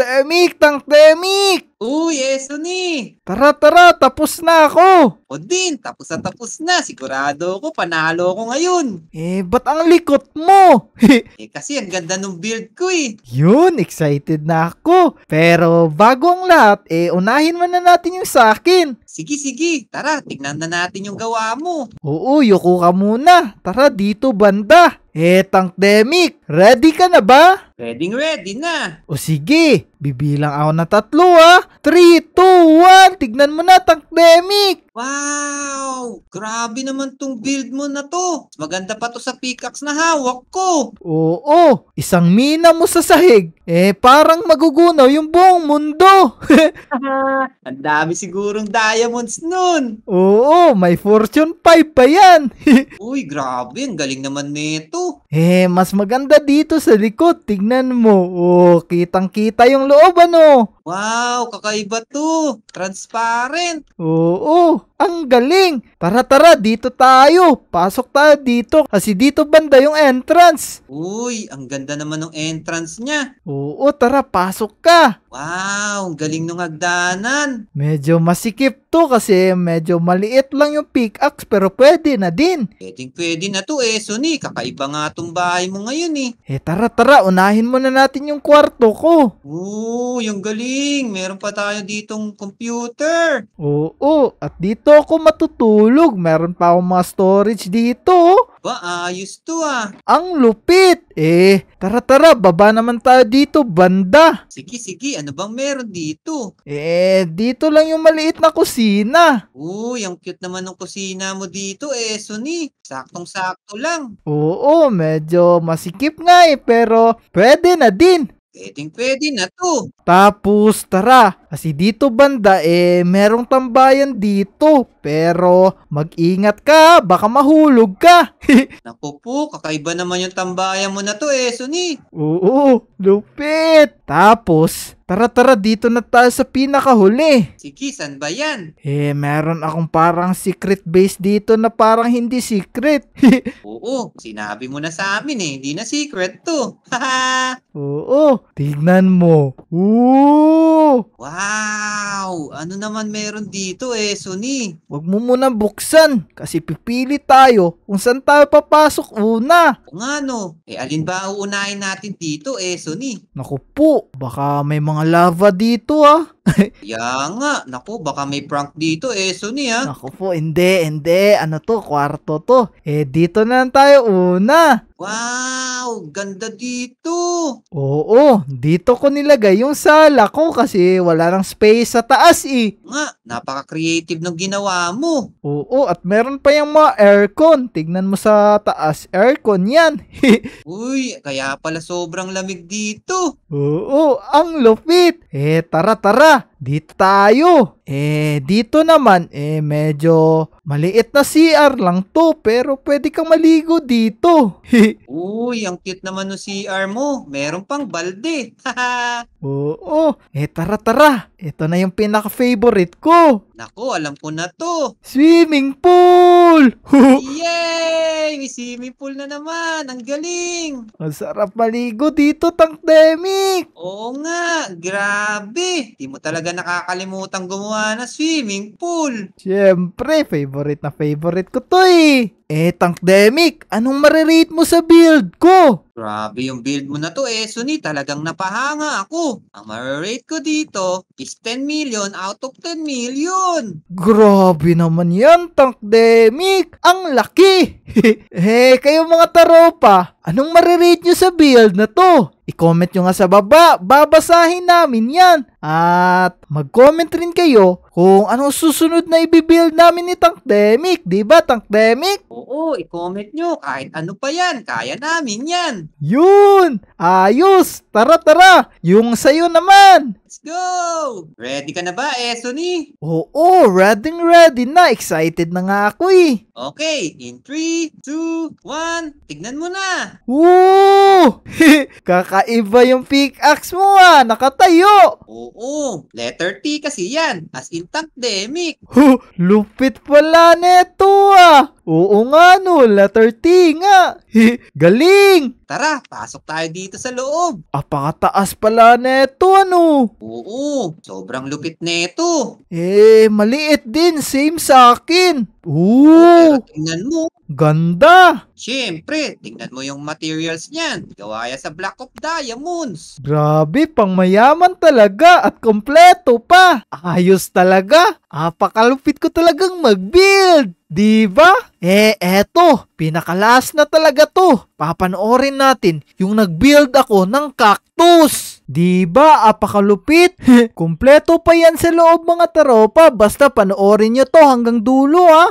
Tankdemic! Uy, eso ni! Tara, tara! Tapos na ako! O din, tapos na tapos na. Sigurado ako, panalo ako ngayon. Eh, ba't ang likot mo? (laughs) eh, kasi ang ganda ng build ko eh. Yun, excited na ako. Pero bago ang lahat, eh, unahin mo na natin yung sa akin. Sige, sige. Tara, tignan na natin yung gawa mo. Oo, yuko ka muna. Tara, dito banda. Eh, Tank Demic, ready ka na ba? Ready, ready na. O sige, bibilang ako na tatlo ah. 3, 2, 1. Tignan mo na, Takdemic! Wow! Grabe naman tong build mo na to. Maganda pa to sa pickaxe na hawak ko. Oo, isang mina mo sa sahig. Eh, parang magugunaw yung buong mundo. (laughs) (laughs) Ang dami sigurong diamonds nun. Oo, may fortune 5 pa yan. (laughs) Uy, grabe. Ang galing naman nito. Eh, mas maganda dito sa likod. Tignan mo. Oh, kitang-kita yung loob ano. Wow, kakaiba to. Transparent. Oo. know. Ang galing! Tara tara, dito tayo. Pasok tayo dito kasi dito banda yung entrance. Uy, ang ganda naman ng entrance niya. Oo, tara pasok ka. Wow, ang galing ng hagdanan. Medyo masikip to kasi medyo maliit lang yung pickaxe pero pwede na din. Pwedeng pwede na to eh, Suni. Kakaiba nga tong bahay mo ngayon eh. Eh tara tara, unahin muna natin yung kwarto ko. Oo, ang galing. Meron pa tayo ditong computer. Oo, at dito dito ako matutulog. Meron pa akong mga storage dito. Ba, ayos to ah. Ang lupit! Eh, tara tara, baba naman tayo dito, banda. Sige, sige, ano bang meron dito? Eh, dito lang yung maliit na kusina. Uy, ang cute naman ng kusina mo dito, eh, Sunny. Saktong-sakto lang. Oo, medyo masikip nga eh, pero pwede na din. Pwedeng pwede na to. Tapos tara, kasi dito banda eh, merong tambayan dito. Pero mag-ingat ka, baka mahulog ka. (laughs) Naku po, kakaiba naman yung tambayan mo na to eh, Suni. Oo, lupit. Tapos, Tara tara dito na tayo sa pinakahuli. Sige, saan ba yan? Eh, meron akong parang secret base dito na parang hindi secret. (laughs) Oo, sinabi mo na sa amin eh, hindi na secret to. (laughs) Oo, tignan mo. Oo! Wow! Wow! Ano naman meron dito eh, Suni? Huwag mo muna buksan kasi pipili tayo kung saan tayo papasok una. O nga eh alin ba uunahin natin dito eh, Suni? Naku po, baka may mga lava dito ah. (laughs) Kaya nga, nako baka may prank dito eh, Suni ha. Ah. Nako po, hindi, hindi. Ano to, kwarto to. Eh, dito na lang tayo una. Wow, ganda dito. Oo, dito ko nilagay yung sala ko kasi wala nang space sa taas eh. Nga, napaka-creative ng ginawa mo. Oo, at meron pa yung mga aircon. Tignan mo sa taas, aircon yan. (laughs) Uy, kaya pala sobrang lamig dito. Oo, ang lupit. ¡Eh, tara, tara dito tayo. Eh, dito naman, eh, medyo maliit na CR lang to, pero pwede kang maligo dito. (laughs) Uy, ang cute naman ng CR mo. Meron pang balde. (laughs) Oo. Eh, tara, tara. Ito na yung pinaka-favorite ko. Nako, alam ko na to. Swimming pool! (laughs) Yay! May swimming pool na naman. Ang galing. Ang sarap maligo dito, Tank Demic! Oo nga. Grabe. Di mo talaga ka nakakalimutan gumawa ng swimming pool. Siyempre, favorite na favorite ko to eh. Eh, Demic, anong marirate mo sa build ko? Grabe yung build mo na to eh, Suni. Talagang napahanga ako. Ang marirate ko dito is 10 million out of 10 million. Grabe naman yan, Demic. Ang laki. (laughs) eh, kayo mga taropa, anong marirate nyo sa build na to? I-comment nyo nga sa baba, babasahin namin yan. At mag-comment rin kayo kung anong susunod na i-build namin ni Tankdemic, di ba Tankdemic? Oo, i-comment nyo, kahit ano pa yan, kaya namin yan. Yun! Ayos! Tara tara! Yung sa'yo naman! Let's go! Ready ka na ba, Esoni? Eh, Oo, ready ready na. Excited na nga ako eh. Okay, in 3, 2, 1, tignan mo na! Woo! (laughs) Kakaiba yung pickaxe mo ah, nakatayo! Oo, letter T kasi yan, as in pandemic. Huh, lupit pala neto ah. Oo nga no, letter T nga. (laughs) Galing! Tara, pasok tayo dito sa loob. Apakataas ah, pala neto ano? Oo, sobrang lupit neto. Eh, maliit din, same sa akin. Oo, Pero tingnan mo, ganda. Siyempre, tingnan mo yung materials niyan. Gawaya sa Black of Diamonds. Grabe, pangmayaman talaga at kompleto pa. Ayos talaga. Apakalupit ko talagang mag-build. Diba? Eh, eto, pinakalas na talaga to. Papanoorin natin yung nag-build ako ng cactus. Diba? Apakalupit. (laughs) Kumpleto pa yan sa loob mga taropa. Basta panoorin nyo to hanggang dulo ha.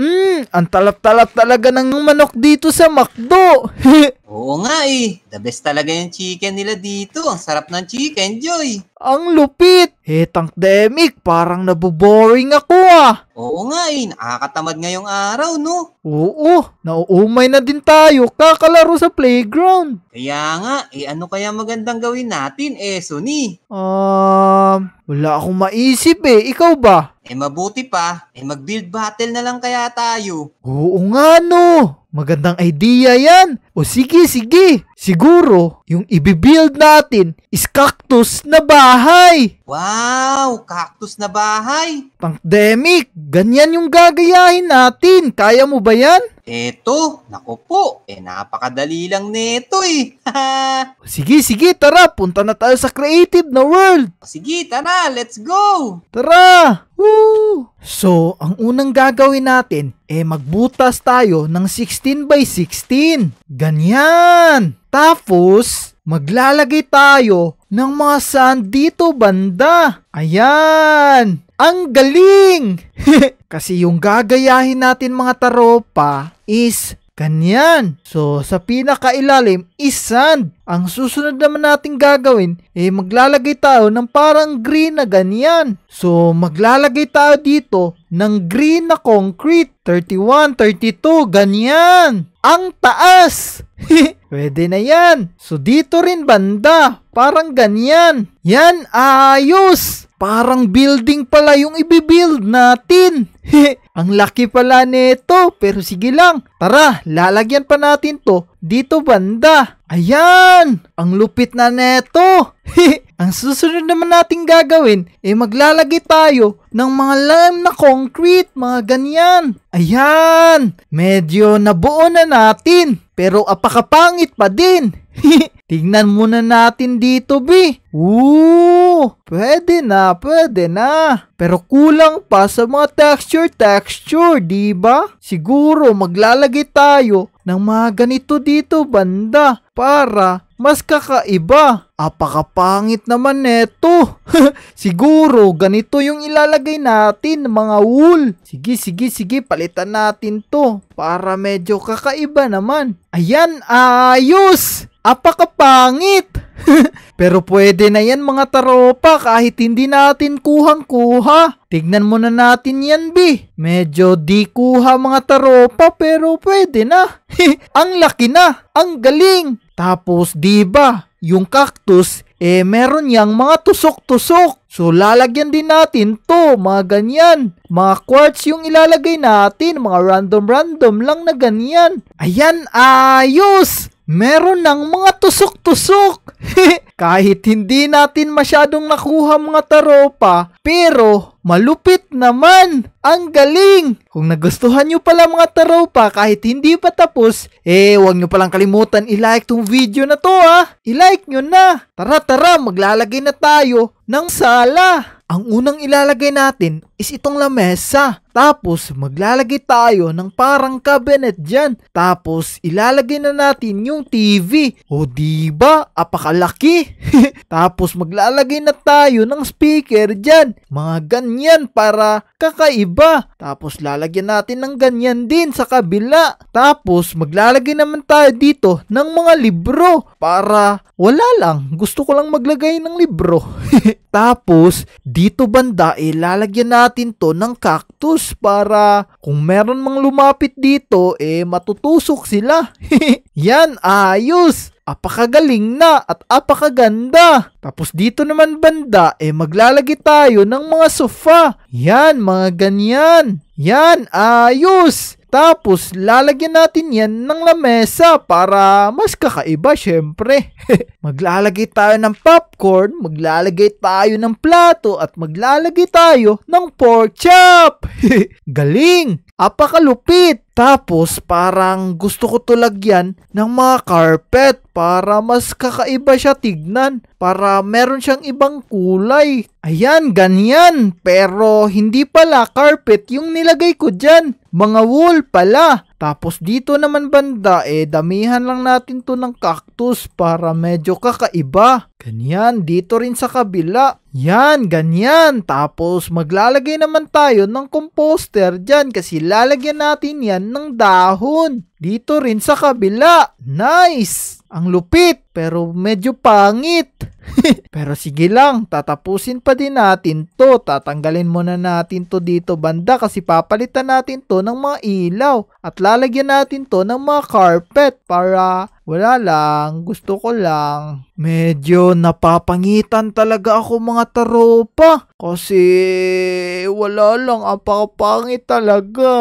Mmm, ang talap-talap talaga ng manok dito sa McDo. (laughs) Oo nga eh. The best talaga yung chicken nila dito. Ang sarap ng chicken, Joy. Ang lupit! Hetang eh, demik, parang naboboring ako ah. Oo nga eh. Nakakatamad ngayong araw, no? Oo. Nauumay na din tayo. Kakalaro sa playground. Kaya nga, eh ano kaya magandang gawin natin, eh, Suni? Um, wala akong maisip eh. Ikaw ba? Eh mabuti pa. Eh mag-build battle na lang kaya tayo. Oo nga no. Magandang idea yan! O sige, sige! Siguro, yung ibibuild natin is cactus na bahay. Wow! Cactus na bahay! Pandemic! Ganyan yung gagayahin natin. Kaya mo ba yan? Eto, nako po, eh napakadali lang neto eh. (laughs) sige, sige, tara, punta na tayo sa creative na world. Sige, tara, let's go. Tara! Woo! So, ang unang gagawin natin, eh magbutas tayo ng 16 by 16. Ganyan! Tapos, maglalagay tayo ng mga sand dito banda. Ayan! Ang galing! (laughs) Kasi yung gagayahin natin mga taropa is Ganyan. So, sa pinakailalim is sand. Ang susunod naman natin gagawin, eh maglalagay tayo ng parang green na ganyan. So, maglalagay tayo dito ng green na concrete. 31, 32, ganyan. Ang taas! (laughs) Pwede na yan. So dito rin banda, parang ganyan. Yan, ayos! Parang building pala yung ibibuild natin. (laughs) Ang laki pala nito, pero sige lang. Tara, lalagyan pa natin to dito banda. Ayan! Ang lupit na neto! (laughs) ang susunod naman nating gagawin, eh maglalagay tayo ng mga lime na concrete, mga ganyan. Ayan! Medyo nabuo na natin. Pero apakapang pangit pa din. (laughs) Tignan muna natin dito, B. Oo, pwede na, pwede na. Pero kulang pa sa mga texture-texture, di ba? Siguro maglalagay tayo ng mga ganito dito banda para mas kakaiba. Apakapangit naman neto. (laughs) Siguro ganito yung ilalagay natin mga wool. Sige, sige, sige. Palitan natin to para medyo kakaiba naman. Ayan, ayos! Apakapangit! (laughs) Pero pwede na yan mga taropa kahit hindi natin kuhang-kuha. Tignan muna natin yan, B. Medyo di kuha mga taropa pero pwede na. (laughs) Ang laki na! Ang galing! Tapos, di ba, yung cactus, eh meron yang mga tusok-tusok. So, lalagyan din natin to, mga ganyan. Mga quartz yung ilalagay natin, mga random-random lang na ganyan. Ayan, ayos! meron ng mga tusok-tusok. (laughs) Kahit hindi natin masyadong nakuha mga taropa, pero malupit naman. Ang galing! Kung nagustuhan nyo pala mga taropa kahit hindi pa tapos, eh huwag nyo palang kalimutan ilike tong video na to ha. Ah. Ilike nyo na. Tara tara, maglalagay na tayo ng sala. Ang unang ilalagay natin is itong lamesa. Tapos maglalagay tayo ng parang cabinet dyan. Tapos ilalagay na natin yung TV. O diba? Apakalaki. (laughs) Tapos maglalagay na tayo ng speaker dyan. Mga ganyan para kakaiba. Tapos lalagyan natin ng ganyan din sa kabila. Tapos maglalagay naman tayo dito ng mga libro para wala lang. Gusto ko lang maglagay ng libro. (laughs) Tapos dito banda ilalagyan natin natin to ng cactus para kung meron mang lumapit dito, eh matutusok sila. (laughs) Yan, ayos! apakagaling na at apakaganda. Tapos dito naman banda, eh maglalagay tayo ng mga sofa. Yan, mga ganyan. Yan, ayos! Tapos, lalagyan natin yan ng lamesa para mas kakaiba syempre. (laughs) maglalagay tayo ng popcorn, maglalagay tayo ng plato, at maglalagay tayo ng pork chop. (laughs) Galing! Apakalupit! Tapos parang gusto ko tulagyan ng mga carpet para mas kakaiba siya tignan. Para meron siyang ibang kulay. Ayan, ganyan. Pero hindi pala carpet yung nilagay ko dyan. Mga wool pala. Tapos dito naman banda eh damihan lang natin to ng cactus para medyo kakaiba. Ganyan, dito rin sa kabila. Yan, ganyan. Tapos maglalagay naman tayo ng composter dyan kasi lalagyan natin yan ng dahon. Dito rin sa kabila. Nice! Ang lupit pero medyo pangit. (laughs) pero sige lang, tatapusin pa din natin to. Tatanggalin muna natin to dito banda kasi papalitan natin to ng mga ilaw. At lalagyan natin to ng mga carpet para wala lang, gusto ko lang. Medyo napapangitan talaga ako mga taropa. Kasi wala lang, apakapangit talaga.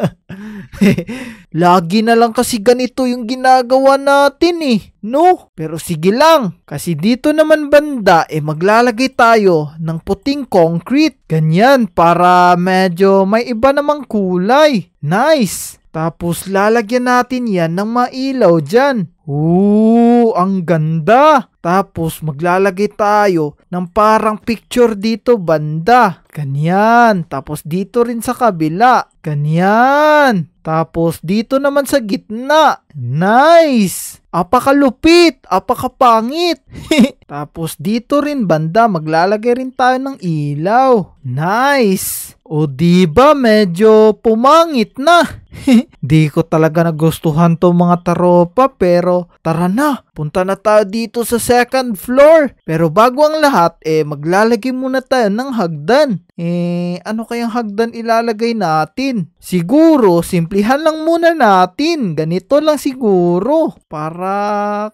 (laughs) Lagi na lang kasi ganito yung ginagawa natin eh. No? Pero sige lang. Kasi dito naman banda, eh maglalagay tayo ng puting concrete. Ganyan, para medyo may iba namang kulay. Nice! Tapos lalagyan natin yan ng mailaw dyan. Oo, ang ganda! Tapos maglalagay tayo ng parang picture dito banda. Ganyan. Tapos dito rin sa kabila. Ganyan. Tapos dito naman sa gitna. Nice! Apakalupit! Apakapangit! (laughs) Tapos dito rin banda, maglalagay rin tayo ng ilaw. Nice! O di ba medyo pumangit na? (laughs) di ko talaga nagustuhan to mga taropa pero tara na, punta na tayo dito sa second floor. Pero bago ang lahat, eh maglalagay muna tayo ng hagdan. Eh ano kayang hagdan ilalagay natin? Siguro, simplihan lang muna natin. Ganito lang siguro para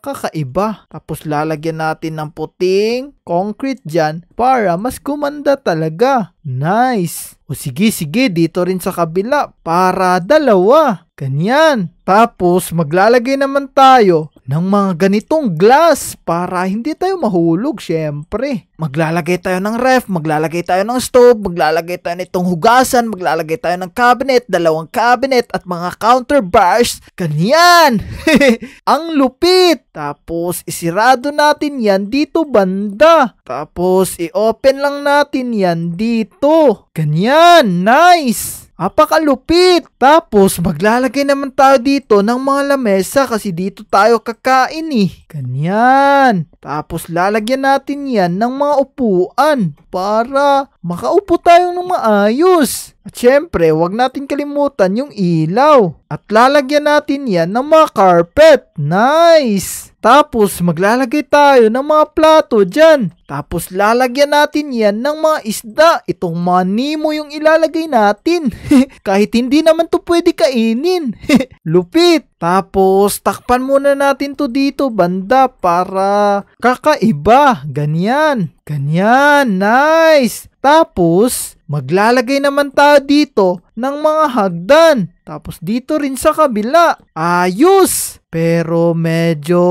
kakaiba. Tapos lalagyan natin ng puting concrete dyan para mas kumanda talaga. Nice! O sige, sige, dito rin sa kabila para dalawa. Ganyan. Tapos maglalagay naman tayo ng mga ganitong glass para hindi tayo mahulog syempre. Maglalagay tayo ng ref, maglalagay tayo ng stove, maglalagay tayo nitong hugasan, maglalagay tayo ng cabinet, dalawang cabinet at mga counter bars. Ganyan! (laughs) Ang lupit! Tapos isirado natin yan dito banda. Tapos i-open lang natin yan dito. Ganyan! Nice! Apakalupit! Tapos maglalagay naman tayo dito ng mga lamesa kasi dito tayo kakain eh. Ganyan. Tapos lalagyan natin yan ng mga upuan para makaupo tayo ng maayos. At syempre, wag natin kalimutan yung ilaw. At lalagyan natin yan ng mga carpet. Nice! Tapos maglalagay tayo ng mga plato dyan. Tapos lalagyan natin yan ng mga isda. Itong mga mo yung ilalagay natin. (laughs) Kahit hindi naman to pwede kainin. (laughs) Lupit! Tapos takpan muna natin to dito banda para kakaiba. Ganyan. Ganyan. Nice! Tapos maglalagay naman tayo dito ng mga hagdan. Tapos dito rin sa kabila. Ayos! Pero medyo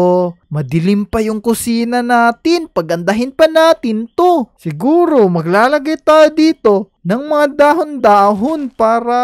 madilim pa yung kusina natin. Pagandahin pa ba natin to? Siguro maglalagay tayo dito ng mga dahon-dahon para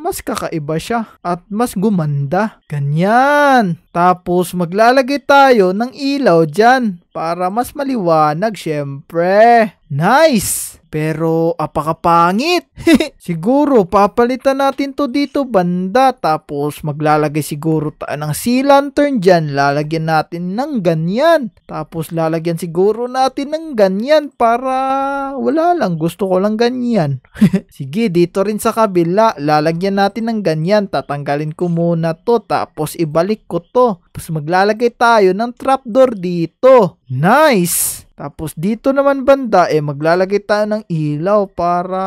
mas kakaiba siya at mas gumanda. Ganyan. Tapos maglalagay tayo ng ilaw dyan para mas maliwanag syempre. Nice! Pero apakapangit! (laughs) siguro papalitan natin to dito banda tapos maglalagay siguro ta ng sea lantern dyan. Lalagyan natin ng ganyan. Tapos lalagyan siguro natin ng ganyan para wala lang. Gusto ko lang ganyan. (laughs) Sige dito rin sa kabila lalagyan natin ng ganyan. Tatanggalin ko muna to tapos ibalik ko to. Tapos maglalagay tayo ng trapdoor dito. Nice! Tapos dito naman banda eh maglalagay tayo ng ilaw para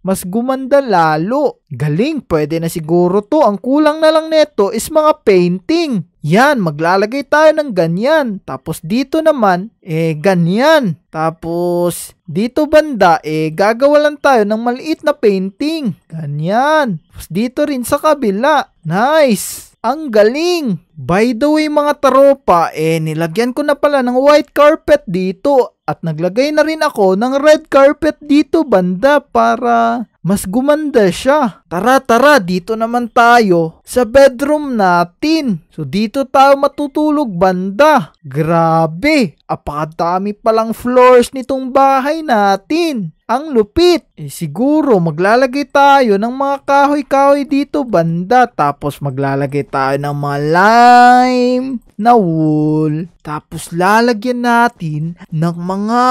mas gumanda lalo. Galing, pwede na siguro to. Ang kulang na lang nito is mga painting. Yan, maglalagay tayo ng ganyan. Tapos dito naman, eh ganyan. Tapos dito banda, eh gagawa lang tayo ng maliit na painting. Ganyan. Tapos dito rin sa kabila. Nice! Ang galing! By the way mga taropa, eh nilagyan ko na pala ng white carpet dito at naglagay na rin ako ng red carpet dito banda para mas gumanda siya. Tara tara, dito naman tayo sa bedroom natin. So dito tayo matutulog banda. Grabe, apakadami palang floors nitong bahay natin. Ang lupit! Eh, siguro maglalagay tayo ng mga kahoy-kahoy dito banda tapos maglalagay tayo ng mga lime na wool tapos lalagyan natin ng mga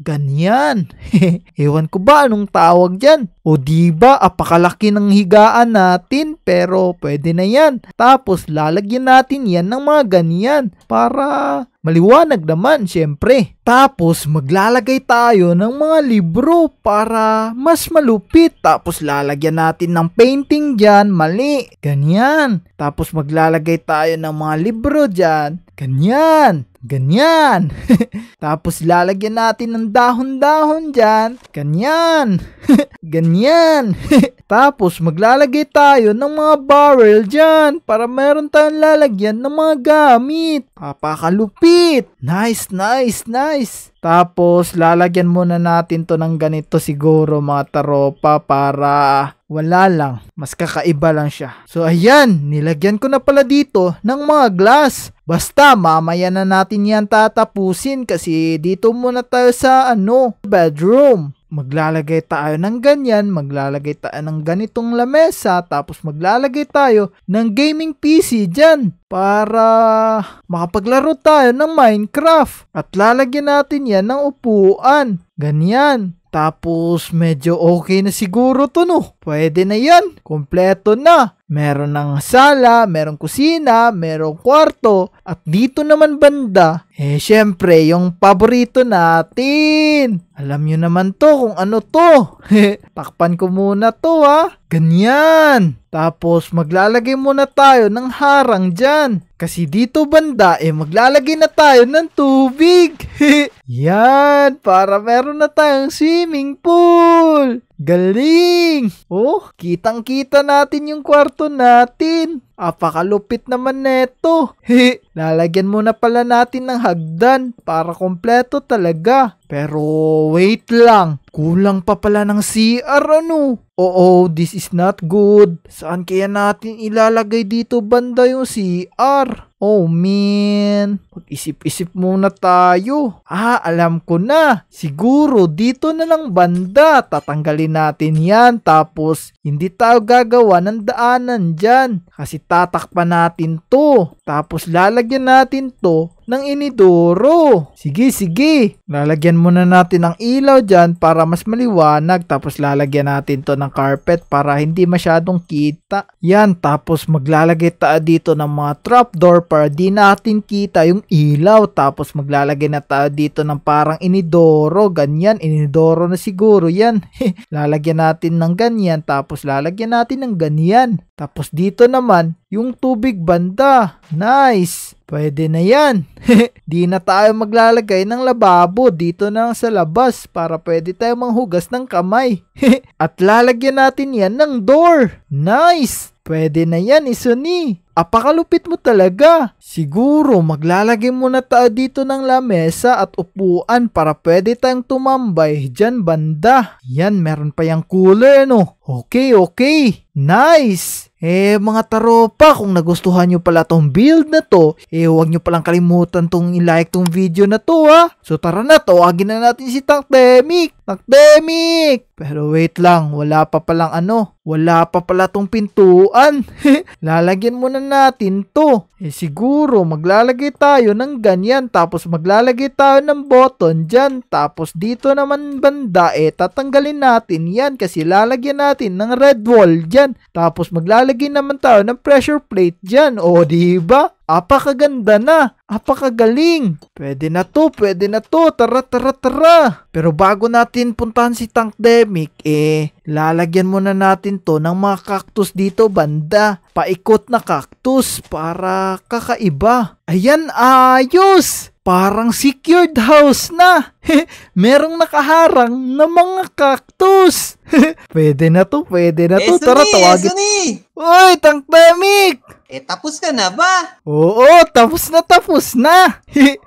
ganyan. (laughs) Ewan ko ba anong tawag dyan? O diba apakalaki ng higaan natin pero pwede na yan. Tapos lalagyan natin yan ng mga ganyan para Maliwanag naman, syempre. Tapos, maglalagay tayo ng mga libro para mas malupit. Tapos, lalagyan natin ng painting dyan, mali. Ganyan. Tapos, maglalagay tayo ng mga libro dyan. Ganyan. Ganyan. (laughs) Tapos lalagyan natin ng dahon-dahon dyan. Ganyan. (laughs) Ganyan. (laughs) Tapos maglalagay tayo ng mga barrel dyan para meron tayong lalagyan ng mga gamit. Papakalupit. Nice, nice, nice. Tapos lalagyan muna natin to ng ganito siguro mga taropa para wala lang. Mas kakaiba lang siya. So ayan, nilagyan ko na pala dito ng mga glass. Basta mamaya na natin yan tatapusin kasi dito muna tayo sa ano, bedroom maglalagay tayo ng ganyan, maglalagay tayo ng ganitong lamesa, tapos maglalagay tayo ng gaming PC dyan para makapaglaro tayo ng Minecraft. At lalagyan natin yan ng upuan. Ganyan. Tapos medyo okay na siguro to no. Pwede na yan. Kompleto na. Meron ng sala, merong kusina, merong kwarto, at dito naman banda, eh syempre yung paborito natin. Alam nyo naman to kung ano to. Takpan (laughs) ko muna to ha. Ganyan. Tapos maglalagay muna tayo ng harang dyan. Kasi dito banda, eh maglalagay na tayo ng tubig. (laughs) Yan, para meron na tayong swimming pool. Galing! Oh, kitang-kita natin yung kwarto natin. Apakalupit naman neto. (laughs) He, lalagyan muna pala natin ng hagdan para kompleto talaga. Pero wait lang, kulang pa pala ng CR ano? Oo, this is not good. Saan kaya natin ilalagay dito banda yung CR? Oh man, mag-isip-isip muna tayo. Ah, alam ko na. Siguro dito na lang banda. Tatanggalin natin yan tapos hindi tayo gagawa ng daanan dyan. Kasi tatakpan natin to. Tapos lalagyan natin to ng inidoro. Sige, sige. Lalagyan muna natin ng ilaw dyan para mas maliwanag. Tapos lalagyan natin to ng carpet para hindi masyadong kita. Yan, tapos maglalagay ta dito ng mga trapdoor para di natin kita yung ilaw. Tapos maglalagay na tayo dito ng parang inidoro. Ganyan, inidoro na siguro yan. (laughs) lalagyan natin ng ganyan. Tapos lalagyan natin ng ganyan. Tapos dito naman, yung tubig banda. Nice! Pwede na yan. (laughs) Di na tayo maglalagay ng lababo dito na sa labas para pwede tayo manghugas ng kamay. (laughs) At lalagyan natin yan ng door. Nice! Pwede na yan, Isoni. Apakalupit mo talaga. Siguro, maglalagay mo na ta dito ng lamesa at upuan para pwede tayong tumambay dyan banda. Yan, meron pa yung kulay, no? Okay, okay. Nice! Eh mga taropa, kung nagustuhan nyo pala tong build na to, eh huwag nyo palang kalimutan tong ilike tong video na to ha. So tara na, tawagin na natin si Tangdemic. Tangdemic! Pero wait lang, wala pa palang ano, wala pa pala tong pintuan. (laughs) Lalagyan muna natin to. Eh siguro maglalagay tayo ng ganyan, tapos maglalagay tayo ng button dyan, tapos dito naman banda eh tatanggalin natin yan kasi lalagyan natin ng red wall dyan. Tapos maglalagay maglalagay naman tayo ng pressure plate dyan. O, di ba? Apakaganda na. Apakagaling. Pwede na to, pwede na to. Tara, tara, tara. Pero bago natin puntahan si Tank Demic, eh, lalagyan muna natin to ng mga cactus dito, banda. Paikot na cactus para kakaiba. Ayan, ayos! parang secured house na. (laughs) Merong nakaharang na mga cactus. (laughs) pwede na to, pwede na to. Eso Tara, tawagin. Eso ni. Uy, tangtemik! Eh, tapos ka na ba? Oo, tapos na, tapos na. (laughs)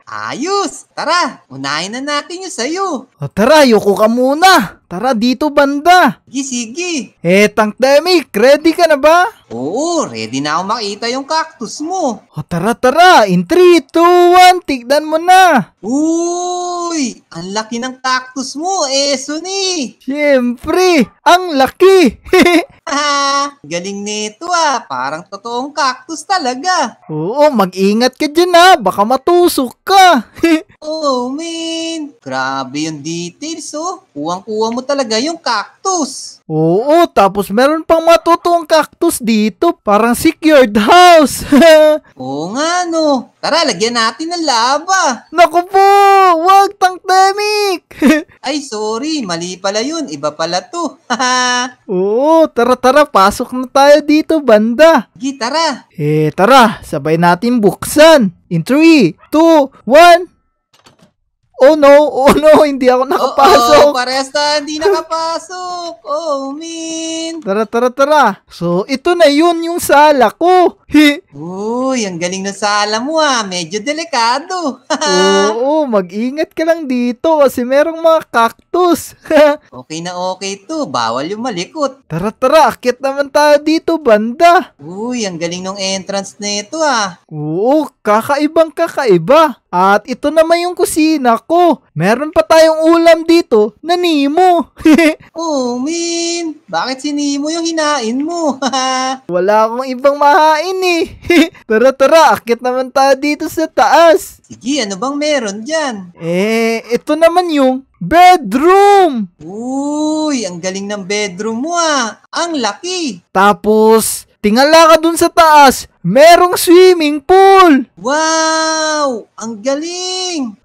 Ayos! Tara, unahin na natin yung sayo. O tara, yoko ka muna. Tara dito banda. Sige, sige. Eh, Tank Demic, ready ka na ba? Oo, ready na ako makita yung cactus mo. O tara tara, in 3, 2, 1, tignan mo na. Uy, ang laki ng cactus mo, eh, Suni. Siyempre, ang laki. (laughs) Ha, galing nito ah, parang totoong cactus talaga. Oo, mag-ingat ka dyan ah, baka matusok ka ka! (laughs) oh man, grabe yung details oh. Kuwang-kuwa mo talaga yung cactus. Oo, tapos meron pang matutong cactus dito. Parang secured house. (laughs) Oo nga, no. Tara, lagyan natin ng lava. Naku po! Huwag, tangdemic! (laughs) Ay, sorry. Mali pala yun. Iba pala to. (laughs) Oo, tara, tara. Pasok na tayo dito, banda. Sige, tara. Eh, tara. Sabay natin buksan. In 3, 2, 1... Oh no, oh no, (laughs) hindi ako nakapasok. Oh, oh, parehas na, hindi nakapasok. Oh, man. Tara, tara, tara. So, ito na yun yung sala ko. Hi. Uy, ang galing ng sala mo ah. Medyo delikado. (laughs) Oo, oh, oh, mag-ingat ka lang dito kasi merong mga cactus Tus! (laughs) okay na okay to, bawal yung malikot. Tara tara, akit naman tayo dito, banda! Uy, ang galing nung entrance na ito ah. Oo, kakaibang kakaiba. At ito naman yung kusina ko meron pa tayong ulam dito na Nemo. (laughs) oh, man. Bakit si Nemo yung hinain mo? (laughs) Wala akong ibang mahain eh. (laughs) tara, tara. Akit naman tayo dito sa taas. Sige, ano bang meron dyan? Eh, ito naman yung bedroom. Uy, ang galing ng bedroom mo ah. Ang laki. Tapos, tingala ka dun sa taas merong swimming pool! (laughs) Wow! Ang galing!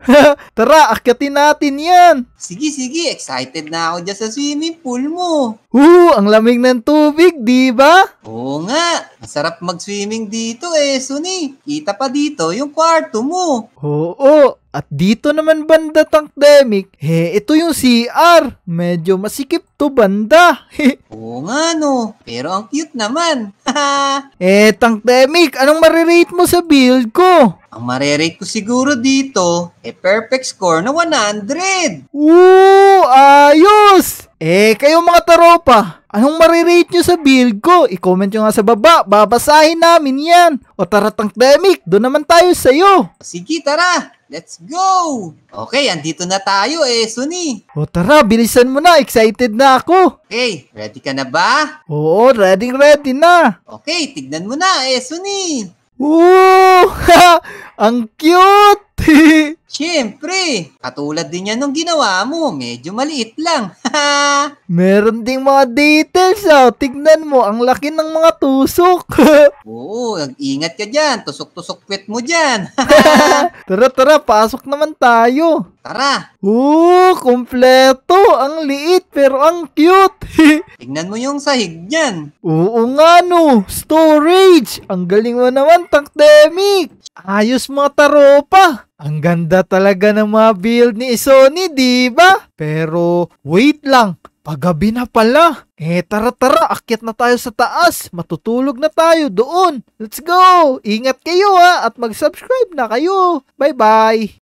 Tara, akyatin natin yan! Sige, sige. Excited na ako dyan sa swimming pool mo. Oo, ang lamig ng tubig, di ba? Oo nga. Masarap mag-swimming dito eh, Suni. Kita pa dito yung kwarto mo. Oo, at dito naman banda tankdemic, he, ito yung CR. Medyo masikip to banda. (laughs) Oo nga no, pero ang cute naman. (laughs) eh, tankdemic, Mick, anong marirate mo sa build ko? Ang marirate ko siguro dito, e eh perfect score na 100! Woo! Ayos! Eh, kayo mga taropa, anong marirate nyo sa build ko? I-comment nyo nga sa baba, babasahin namin yan. O tara, Tankdemic, doon naman tayo sa'yo. Sige, tara! Let's go! Okay, andito na tayo eh, Suni. O tara, bilisan mo na. Excited na ako. Okay, ready ka na ba? Oo, ready ready na. Okay, tignan mo na eh, Suni. Woo! (laughs) Ang cute! Siyempre, katulad din yan nung ginawa mo, medyo maliit lang. (laughs) Meron ding mga details ah, oh. tignan mo, ang laki ng mga tusok. (laughs) Oo, ingat ka dyan, tusok-tusok pwet mo dyan. (laughs) tara, tara, pasok naman tayo. Tara. Oo, kumpleto, ang liit pero ang cute. tignan mo yung sahig niyan. Oo nga no, storage. Ang galing mo naman, Takdemic. Ayos mga taropa. Ang ganda talaga ng mga build ni Sony, di ba? Pero wait lang, paggabi na pala. Eh tara tara, akyat na tayo sa taas. Matutulog na tayo doon. Let's go! Ingat kayo ha at mag-subscribe na kayo. Bye-bye!